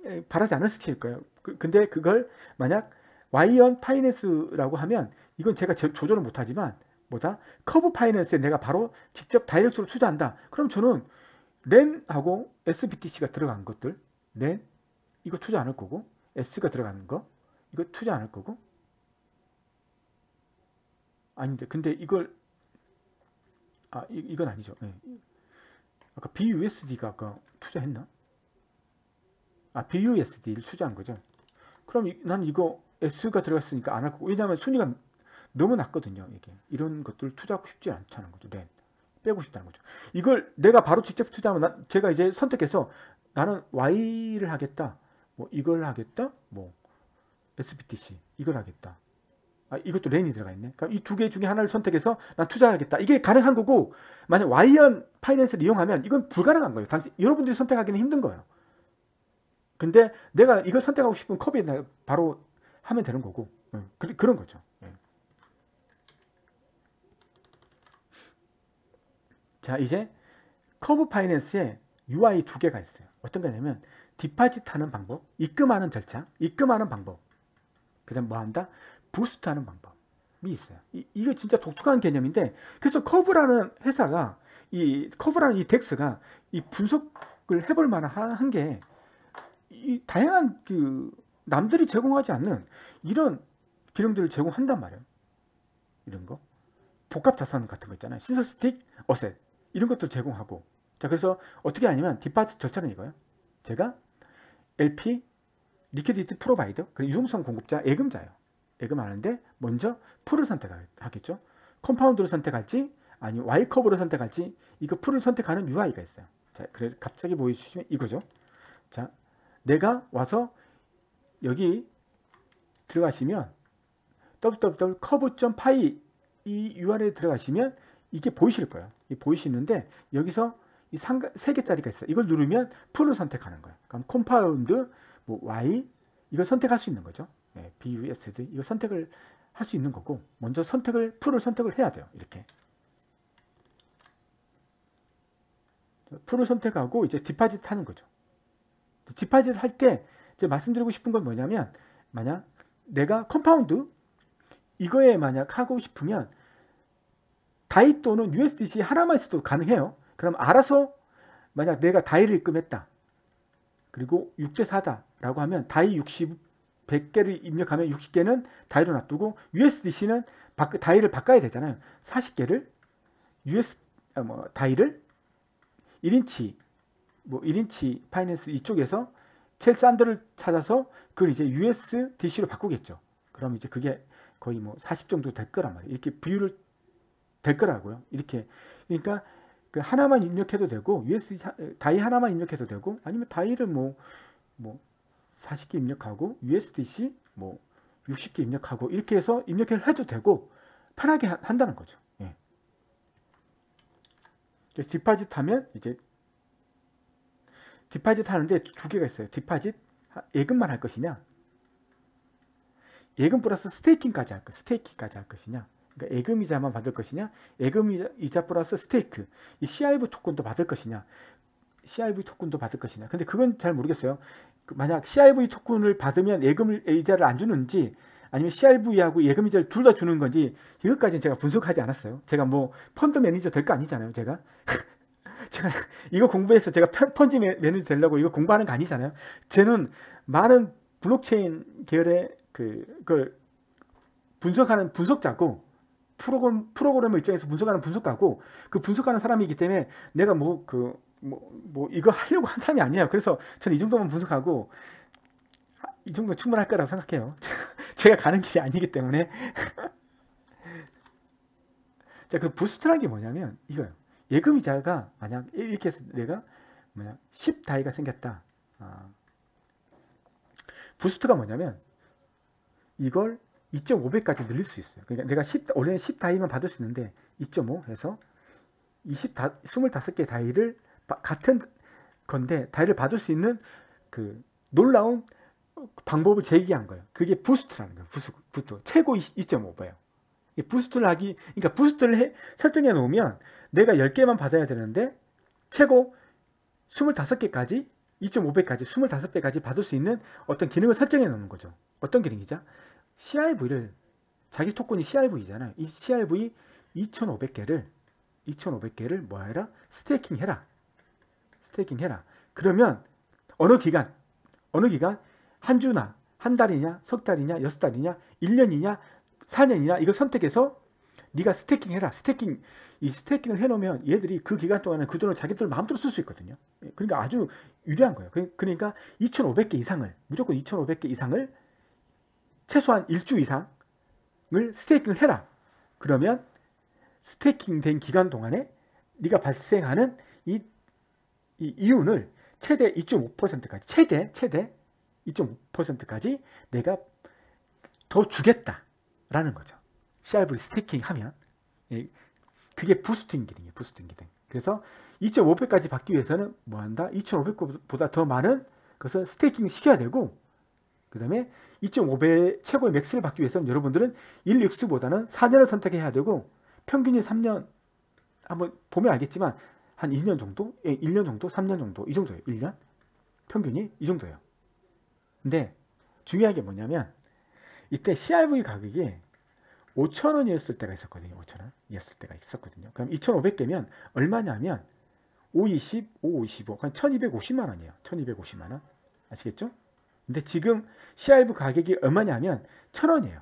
예, 바라지 않았을 을 거예요. 그, 근데 그걸 만약 와이언 파이낸스라고 하면 이건 제가 저, 조절을 못하지만 뭐다 커브 파이낸스에 내가 바로 직접 다이렉트로 투자한다. 그럼 저는 렌하고 SBTC가 들어간 것들 렌 이거 투자 안 할 거고 S가 들어가는 거 이거 투자 안 할 거고 아닌데 근데 이걸 아 이, 이건 아니죠. 네. 아까 BUSD가 아까 투자했나? 아 BUSD를 투자한 거죠. 그럼 이, 난 이거 S가 들어갔으니까 안 할 거고 왜냐면 순위가 너무 낮거든요. 이게 이런 것들 투자하고 싶지 않다는 거죠. 렌 네. 빼고 싶다는 거죠. 이걸 내가 바로 직접 투자하면 난, 제가 이제 선택해서 나는 Y를 하겠다. 뭐 이걸 하겠다. 뭐 SBTC 이걸 하겠다. 아, 이것도 렌이 들어가 있네. 그러니까 이두 개 중에 하나를 선택해서 난 투자하겠다. 이게 가능한 거고 만약 와이언 파이낸스를 이용하면 이건 불가능한 거예요. 당신 여러분들이 선택하기는 힘든 거예요. 근데 내가 이걸 선택하고 싶은 컵에 바로 하면 되는 거고 응. 예, 그, 그런 거죠. 예. 자 이제 커브 파이낸스에 UI 두 개가 있어요. 어떤 거냐면 디파짓 하는 방법, 입금하는 절차, 입금하는 방법. 그다음 뭐 한다? 부스트하는 방법이 있어요. 이, 이거 진짜 독특한 개념인데 그래서 커브라는 회사가 이 커브라는 이 덱스가 이 분석을 해볼 만한 게 이 다양한 그 남들이 제공하지 않는 이런 기능들을 제공한단 말이에요. 이런 거 복합 자산 같은 거 있잖아요. 신서스틱 어셋 이런 것도 제공하고 자 그래서 어떻게 하냐면 디파트 절차는 이거예요. 제가 LP 리퀴디티 프로바이더, 그 유동성 공급자, 예금자예요. X가 많은데 먼저 풀을 선택하겠죠. 컴파운드를 선택할지 아니 면 Y컵으로 선택할지 이거 풀을 선택하는 UI가 있어요. 자, 그래서 갑자기 보여주시면 이거죠. 자, 내가 와서 여기 들어가시면 www.curve.py 이 URL에 들어가시면 이게 보이실 거예요. 이게 보이시는데 여기서 이 상가, 3개짜리가 있어요. 이걸 누르면 풀을 선택하는 거예요. 그럼 컴파운드, 뭐 Y 이걸 선택할 수 있는 거죠. 예. BUSD 이거 선택을 할 수 있는 거고 먼저 선택을 풀을 선택을 해야 돼요. 이렇게 풀을 선택하고 이제 디파짓 하는 거죠. 디파짓 할때 이제 말씀드리고 싶은 건 뭐냐면 만약 내가 컴파운드 이거에 만약 하고 싶으면 다이 또는 USDC 하나만 있어도 가능해요. 그럼 알아서 만약 내가 다이를 입금했다. 그리고 6대 4다라고 하면 다이 60 100개를 입력하면 60개는 다이로 놔두고 USDC는 다이를 바꿔야 되잖아요. 40개를 US 아, 뭐 다이를 1인치 뭐 1인치 파이낸스 이쪽에서 제일 싼 데를 찾아서 그걸 이제 USDC로 바꾸겠죠. 그럼 이제 그게 거의 뭐 40 정도 될 거란 말이에요. 이렇게 비율를될 거라고요. 이렇게 그러니까 그 하나만 입력해도 되고 USD 다이 하나만 입력해도 되고 아니면 다이를 뭐뭐 뭐, 뭐 40개 입력하고 USDC 뭐 60개 입력하고 이렇게 해서 입력을 해도 되고 편하게 한다는 거죠. 예. 디파짓 하면 이제 디파짓 하는데 두 개가 있어요. 디파짓 예금만 할 것이냐 예금 플러스 스테이킹까지 할 것, 스테이킹까지 할 것이냐 그러니까 예금 이자만 받을 것이냐 예금 이자, 이자 플러스 스테이크 이 CRV 토큰도 받을 것이냐 CRV 토큰도 받을 것이냐 근데 그건 잘 모르겠어요 그 만약 CRV 토큰을 받으면 예금 이자를 안 주는지 아니면 CRV하고 예금 이자를 둘 다 주는 건지 이것까지는 제가 분석하지 않았어요. 제가 뭐 펀드 매니저 될 거 아니잖아요. 제가 [LAUGHS] 제가 이거 공부해서 제가 펀드 매니저 되려고 이거 공부하는 거 아니잖아요. 저는 많은 블록체인 계열의 그, 그걸 분석하는 분석자고 프로그램 프로그램의 입장에서 분석하는 분석가고 그 분석하는 사람이기 때문에 내가 뭐그 뭐, 뭐 이거 하려고 한 사람이 아니에요. 그래서 저는 이 정도만 분석하고 이 정도 충분할 거라고 생각해요. [LAUGHS] 제가 가는 길이 아니기 때문에 [LAUGHS] 자, 그 부스트라는 게 뭐냐면 이거예요. 예금이자가 만약 이렇게 해서 내가 뭐냐 10 다이가 생겼다. 아. 부스트가 뭐냐면 이걸 2.5배까지 늘릴 수 있어요. 그러니까 내가 10, 원래는 10 다이만 받을 수 있는데 2.5 해서 20 25개 다이를 같은 건데 다이를 받을 수 있는 그 놀라운 방법을 제기한 거예요. 그게 부스트라는 거예요. 부스, 부스트. 최고 2.5배예요. 부스트를 하기, 그러니까 부스트를 해, 설정해 놓으면 내가 10개만 받아야 되는데 최고 25개까지 2.5배까지 25배까지 받을 수 있는 어떤 기능을 설정해 놓는 거죠. 어떤 기능이죠? CRV를 자기 토큰이 CRV잖아요. 이 CRV 2,500개를 2,500개를 뭐 해라? 스테이킹 해라. 스테이킹 해라. 그러면 어느 기간, 어느 기간 한 주나 한 달이냐, 석 달이냐, 여섯 달이냐, 1년이냐, 4년이냐 이걸 선택해서 네가 스테이킹 해라. 스테이킹 이 스테이킹을 해놓으면 얘들이 그 기간 동안에 그 돈을 자기들 마음대로 쓸 수 있거든요. 예, 그러니까 아주 유리한 거예요. 그, 그러니까 2,500개 이상을 무조건 2,500개 이상을 최소한 일주 이상을 스테이킹을 해라. 그러면 스테이킹 된 기간 동안에 네가 발생하는 이이 이윤을 최대 2.5%까지 최대 최대 2.5%까지 내가 더 주겠다라는 거죠. 시 CRV 스테이킹하면 예, 그게 부스팅 기능이에요. 부스팅 기능. 그래서 2.5배까지 받기 위해서는 뭐 한다? 2 5배보다더 많은 것을 스테이킹 시켜야 되고 그 다음에 2.5배 최고의 맥스를 받기 위해서는 여러분들은 1, 6수보다는 4년을 선택해야 되고 평균이 3년 한번 보면 알겠지만 한 2년 정도? 예, 1년 정도? 3년 정도? 이 정도예요. 1년? 평균이 이 정도예요. 근데 중요한 게 뭐냐면 이때 CRV 가격이 5,000원이었을 때가 있었거든요. 5,000원이었을 때가 있었거든요. 그럼 2,500개면 얼마냐면 520, 555, 한 1,250만 원이에요. 1,250만 원. 아시겠죠? 근데 지금 CRV 가격이 얼마냐면 1,000원이에요.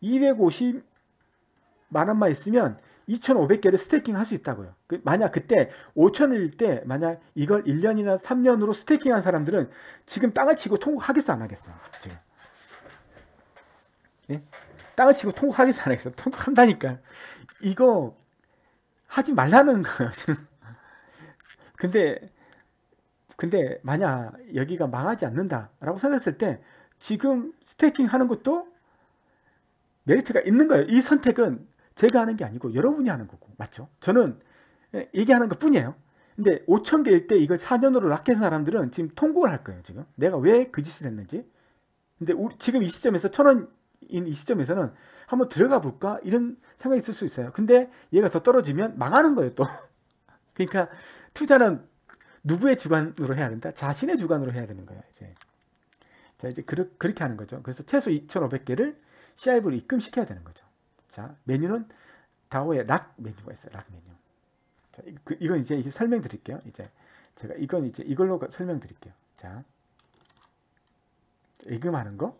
250만 원만 있으면 2,500개를 스테이킹 할 수 있다고요. 그 만약 그때 5,000일 때 만약 이걸 1년이나 3년으로 스테이킹한 사람들은 지금 땅을 치고 통곡하겠어 안 하겠어요. 지금. 예? 땅을 치고 통곡하겠어 안 하겠어요. 통곡한다니까. 이거 하지 말라는 거예요. [LAUGHS] 근데 근데 만약 여기가 망하지 않는다라고 생각했을 때 지금 스테이킹 하는 것도 메리트가 있는 거예요. 이 선택은 제가 하는 게 아니고 여러분이 하는 거고 맞죠? 저는 예, 얘기하는 것 뿐이에요. 근데 5천 개일 때 이걸 4년으로 락서 사람들은 지금 통곡을 할 거예요. 지금 내가 왜 그 짓을 했는지. 근데 우리, 지금 이 시점에서 천 원인 이 시점에서는 한번 들어가 볼까 이런 생각이 있을 수 있어요. 근데 얘가 더 떨어지면 망하는 거예요 또. [LAUGHS] 그러니까 투자는 누구의 주관으로 해야 된다? 자신의 주관으로 해야 되는 거예요 이제. 자 이제 그렇게 하는 거죠. 그래서 최소 2,500개를 CIV로 입금시켜야 되는 거죠. 자, 메뉴는 다오의 락 메뉴가 있어요. 락 메뉴. 자, 그, 이건 이제 설명드릴게요. 이제 제가 이건 이제 이걸로 설명드릴게요. 자, 예금하는 거.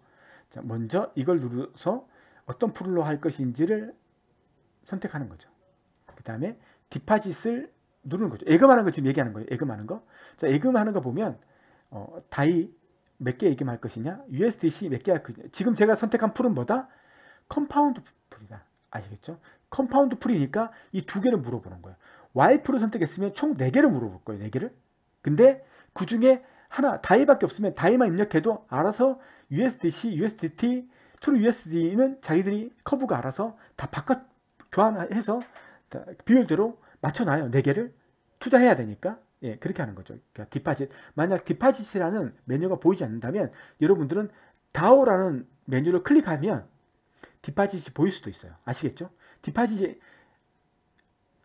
자, 먼저 이걸 누르서 어떤 풀로 할 것인지를 선택하는 거죠. 그 다음에 디파짓을 누르는 거죠. 예금하는 거 지금 얘기하는 거예요. 예금하는 거. 자, 예금하는 거 보면 어, 다이 몇 개 예금할 것이냐, USDC 몇 개 할 것이냐. 지금 제가 선택한 풀은 뭐다? 컴파운드 겁니다. 아시겠죠? 컴파운드 풀이니까 이 두 개를 물어보는 거예요. 와이프를 선택했으면 총 4개를 물어볼 거예요. 4개를. 근데 그 중에 하나 다이밖에 없으면 다이만 입력해도 알아서 USDC, USDT, t r USD는 e u 자기들이 커브가 알아서 다 바꿔 교환해서 비율대로 맞춰놔요. 4개를 투자해야 되니까. 예, 그렇게 하는 거죠. 그러니까 디파짓. 만약 디파짓이라는 메뉴가 보이지 않는다면 여러분들은 다오라는 메뉴를 클릭하면 디파짓이 보일 수도 있어요. 아시겠죠? 디파짓이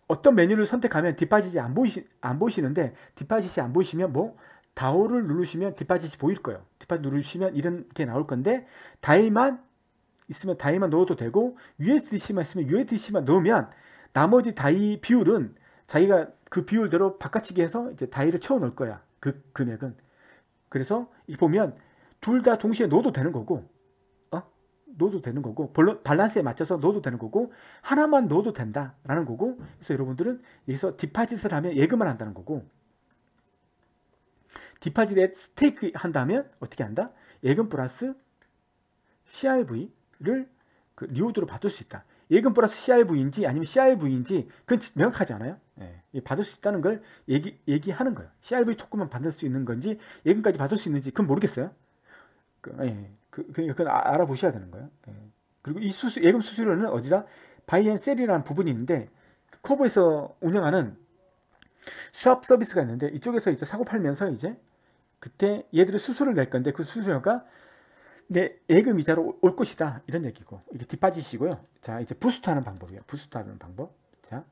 어떤 메뉴를 선택하면 디파짓이 안, 보이시, 안 보이시는데 디파짓이 안 보이시면 뭐 다오를 누르시면 디파짓이 보일 거예요. 디파짓 누르시면 이런 게 나올 건데 다이만 있으면 다이만 넣어도 되고 USDC만 있으면 USDC만 넣으면 나머지 다이 비율은 자기가 그 비율대로 바꿔치기 해서 이제 다이를 채워 넣을 거야. 그 금액은. 그래서 이 보면 둘 다 동시에 넣어도 되는 거고 넣어도 되는 거고 밸런스에 맞춰서 넣어도 되는 거고 하나만 넣어도 된다라는 거고 그래서 여러분들은 여기서 디파짓을 하면 예금을 한다는 거고 디파짓에 스테이크 한다면 어떻게 한다? 예금 플러스 CRV를 그 리워드로 받을 수 있다. 예금 플러스 CRV인지 아니면 CRV인지 그건 명확하지 않아요. 예, 받을 수 있다는 걸 얘기, 얘기하는 거예요. CRV 토큰만 받을 수 있는 건지 예금까지 받을 수 있는지 그건 모르겠어요. 그, 예, 그, 그러니까 그건 아, 알아보셔야 되는 거예요. 예. 그리고 이 수수, 예금 수수료는 어디다? 바이앤셀이라는 부분이 있는데 커브에서 운영하는 수업 서비스가 있는데 이쪽에서 이제 사고 팔면서 이제 그때 얘들이 수수료를 낼 건데 그 수수료가 내 예금 이자로 올 것이다 이런 얘기고 이게 뒷받지시고요자 이제 부스트하는 방법이에요. 부스트하는 방법. 자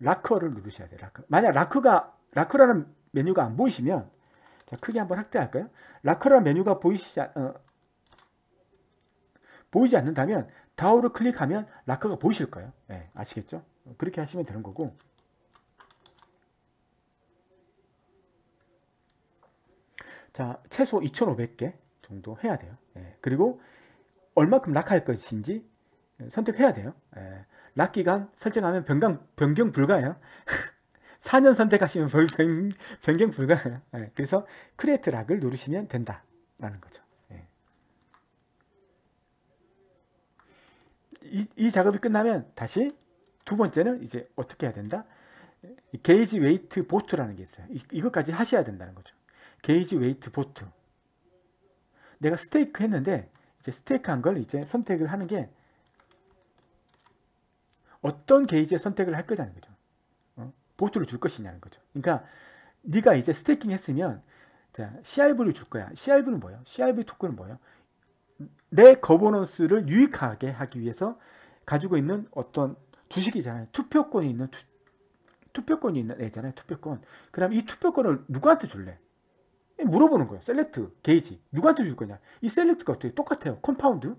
라커를 누르셔야 돼요. 라커. 만약 라커가 라커라는 메뉴가 안 보이시면 자 크게 한번 확대할까요? 라커라는 메뉴가 보이시지 어, 보이지 않는다면 다우를 클릭하면 락커가 보이실 거예요. 네, 아시겠죠? 그렇게 하시면 되는 거고 자 최소 2,500개 정도 해야 돼요. 네, 그리고 얼마큼 락할 것인지 선택해야 돼요. 네, 락 기간 설정하면 변경, 변경 불가예요. 4년 [LAUGHS] 선택하시면 [LAUGHS] 변경 불가예요. 네, 그래서 크리에이트 락을 누르시면 된다라는 거죠. 이, 이 작업이 끝나면 다시 두 번째는 이제 어떻게 해야 된다? 게이지 웨이트 보트라는 게 있어요. 이, 것까지 하셔야 된다는 거죠. 게이지 웨이트 보트. 내가 스테이크 했는데 이제 스테이크 한 걸 이제 선택을 하는 게 어떤 게이지의 선택을 할 거냐는 거죠. 어? 보트를 줄 것이냐는 거죠. 그러니까 네가 이제 스테이킹 했으면 자, CRV를 줄 거야. CRV는 뭐예요? CRV 토큰은 뭐예요? 내 거버넌스를 유익하게 하기 위해서 가지고 있는 어떤 주식이잖아요. 투표권이 있는 투, 투표권이 있는 애잖아요. 투표권. 그럼 이 투표권을 누구한테 줄래? 예, 물어보는 거예요. 셀렉트, 게이지. 누구한테 줄 거냐? 이 셀렉트가 어떻게 똑같아요. 컴파운드,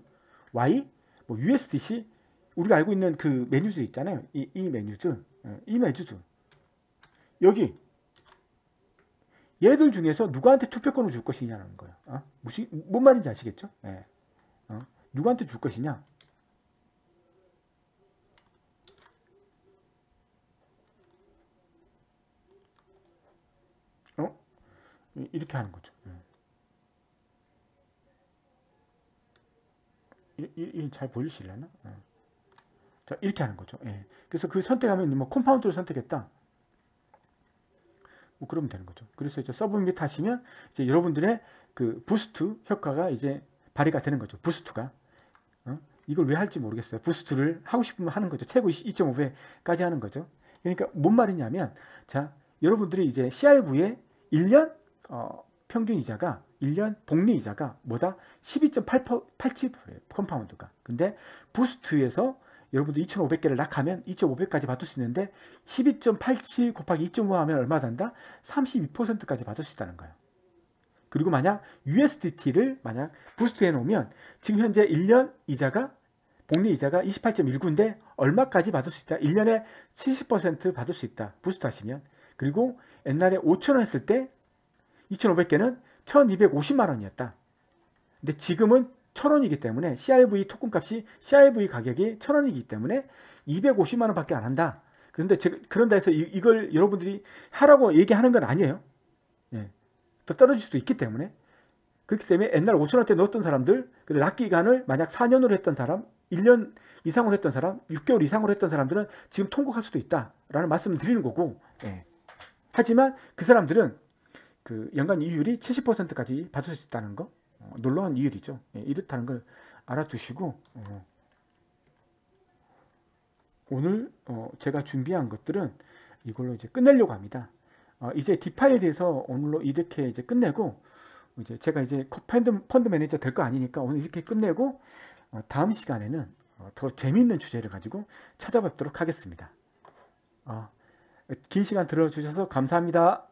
Y, 뭐 USDC. 우리가 알고 있는 그 메뉴들 있잖아요. 이, 이 메뉴들. 예, 이 메뉴들. 여기 얘들 중에서 누구한테 투표권을 줄 것이냐는 거예요. 어? 무슨 뭔 말인지 아시겠죠? 예. 누구한테 줄 것이냐? 어? 이렇게 하는 거죠. 예. 이잘 보이시려나? 예. 자, 이렇게 하는 거죠. 예. 그래서 그 선택하면 뭐 컴파운드를 선택했다. 뭐 그러면 되는 거죠. 그래서 이제 서브밋 하시면 이제 여러분들의 그 부스트 효과가 이제 발휘가 되는 거죠. 부스트가. 어? 이걸 왜 할지 모르겠어요. 부스트를 하고 싶으면 하는 거죠. 최고 2.5배까지 하는 거죠. 그러니까 뭔 말이냐면 자 여러분들이 이제 CRV의 1년 어, 평균 이자가 1년 복리 이자가 뭐다? 12.87%예요. 컴파운드가. 근데 부스트에서 여러분들 2,500개를 낙하면 2.5배까지 받을 수 있는데 12.87 곱하기 2.5 하면 얼마 단다? 32%까지 받을 수 있다는 거예요. 그리고 만약 USDT를 만약 부스트해 놓으면 지금 현재 1년 이자가 복리 이자가 28.19인데 얼마까지 받을 수 있다? 1년에 70% 받을 수 있다. 부스트 하시면. 그리고 옛날에 5천원 했을 때 2,500개는 1,250만 원이었다. 근데 지금은 1,000원이기 때문에 c i v 토큰 값이 c i v 가격이 1,000원이기 때문에 250만 원밖에 안 한다. 그런데 제가 그런다 해서 이, 걸 여러분들이 하라고 얘기하는 건 아니에요. 예. 더 떨어질 수도 있기 때문에 그렇기 때문에 옛날 5천원대 넣었던 사람들 그락 기간을 만약 4년으로 했던 사람 1년 이상으로 했던 사람 6개월 이상으로 했던 사람들은 지금 통곡할 수도 있다라는 말씀을 드리는 거고 예. 하지만 그 사람들은 그 연간 이율이 70%까지 받을 수 있다는 거 어, 놀라운 이율이죠 예, 이렇다는 걸 알아두시고 어. 오늘 어, 제가 준비한 것들은 이걸로 이제 끝내려고 합니다 아, 이제 디파이에 대해서 오늘로 이렇게 이제 끝내고 이제 제가 이제 펀드, 펀드 매니저 될 거 아니니까 오늘 이렇게 끝내고 어, 다음 시간에는 어, 더 재미있는 주제를 가지고 찾아뵙도록 하겠습니다. 어, 긴 시간 들어주셔서 감사합니다.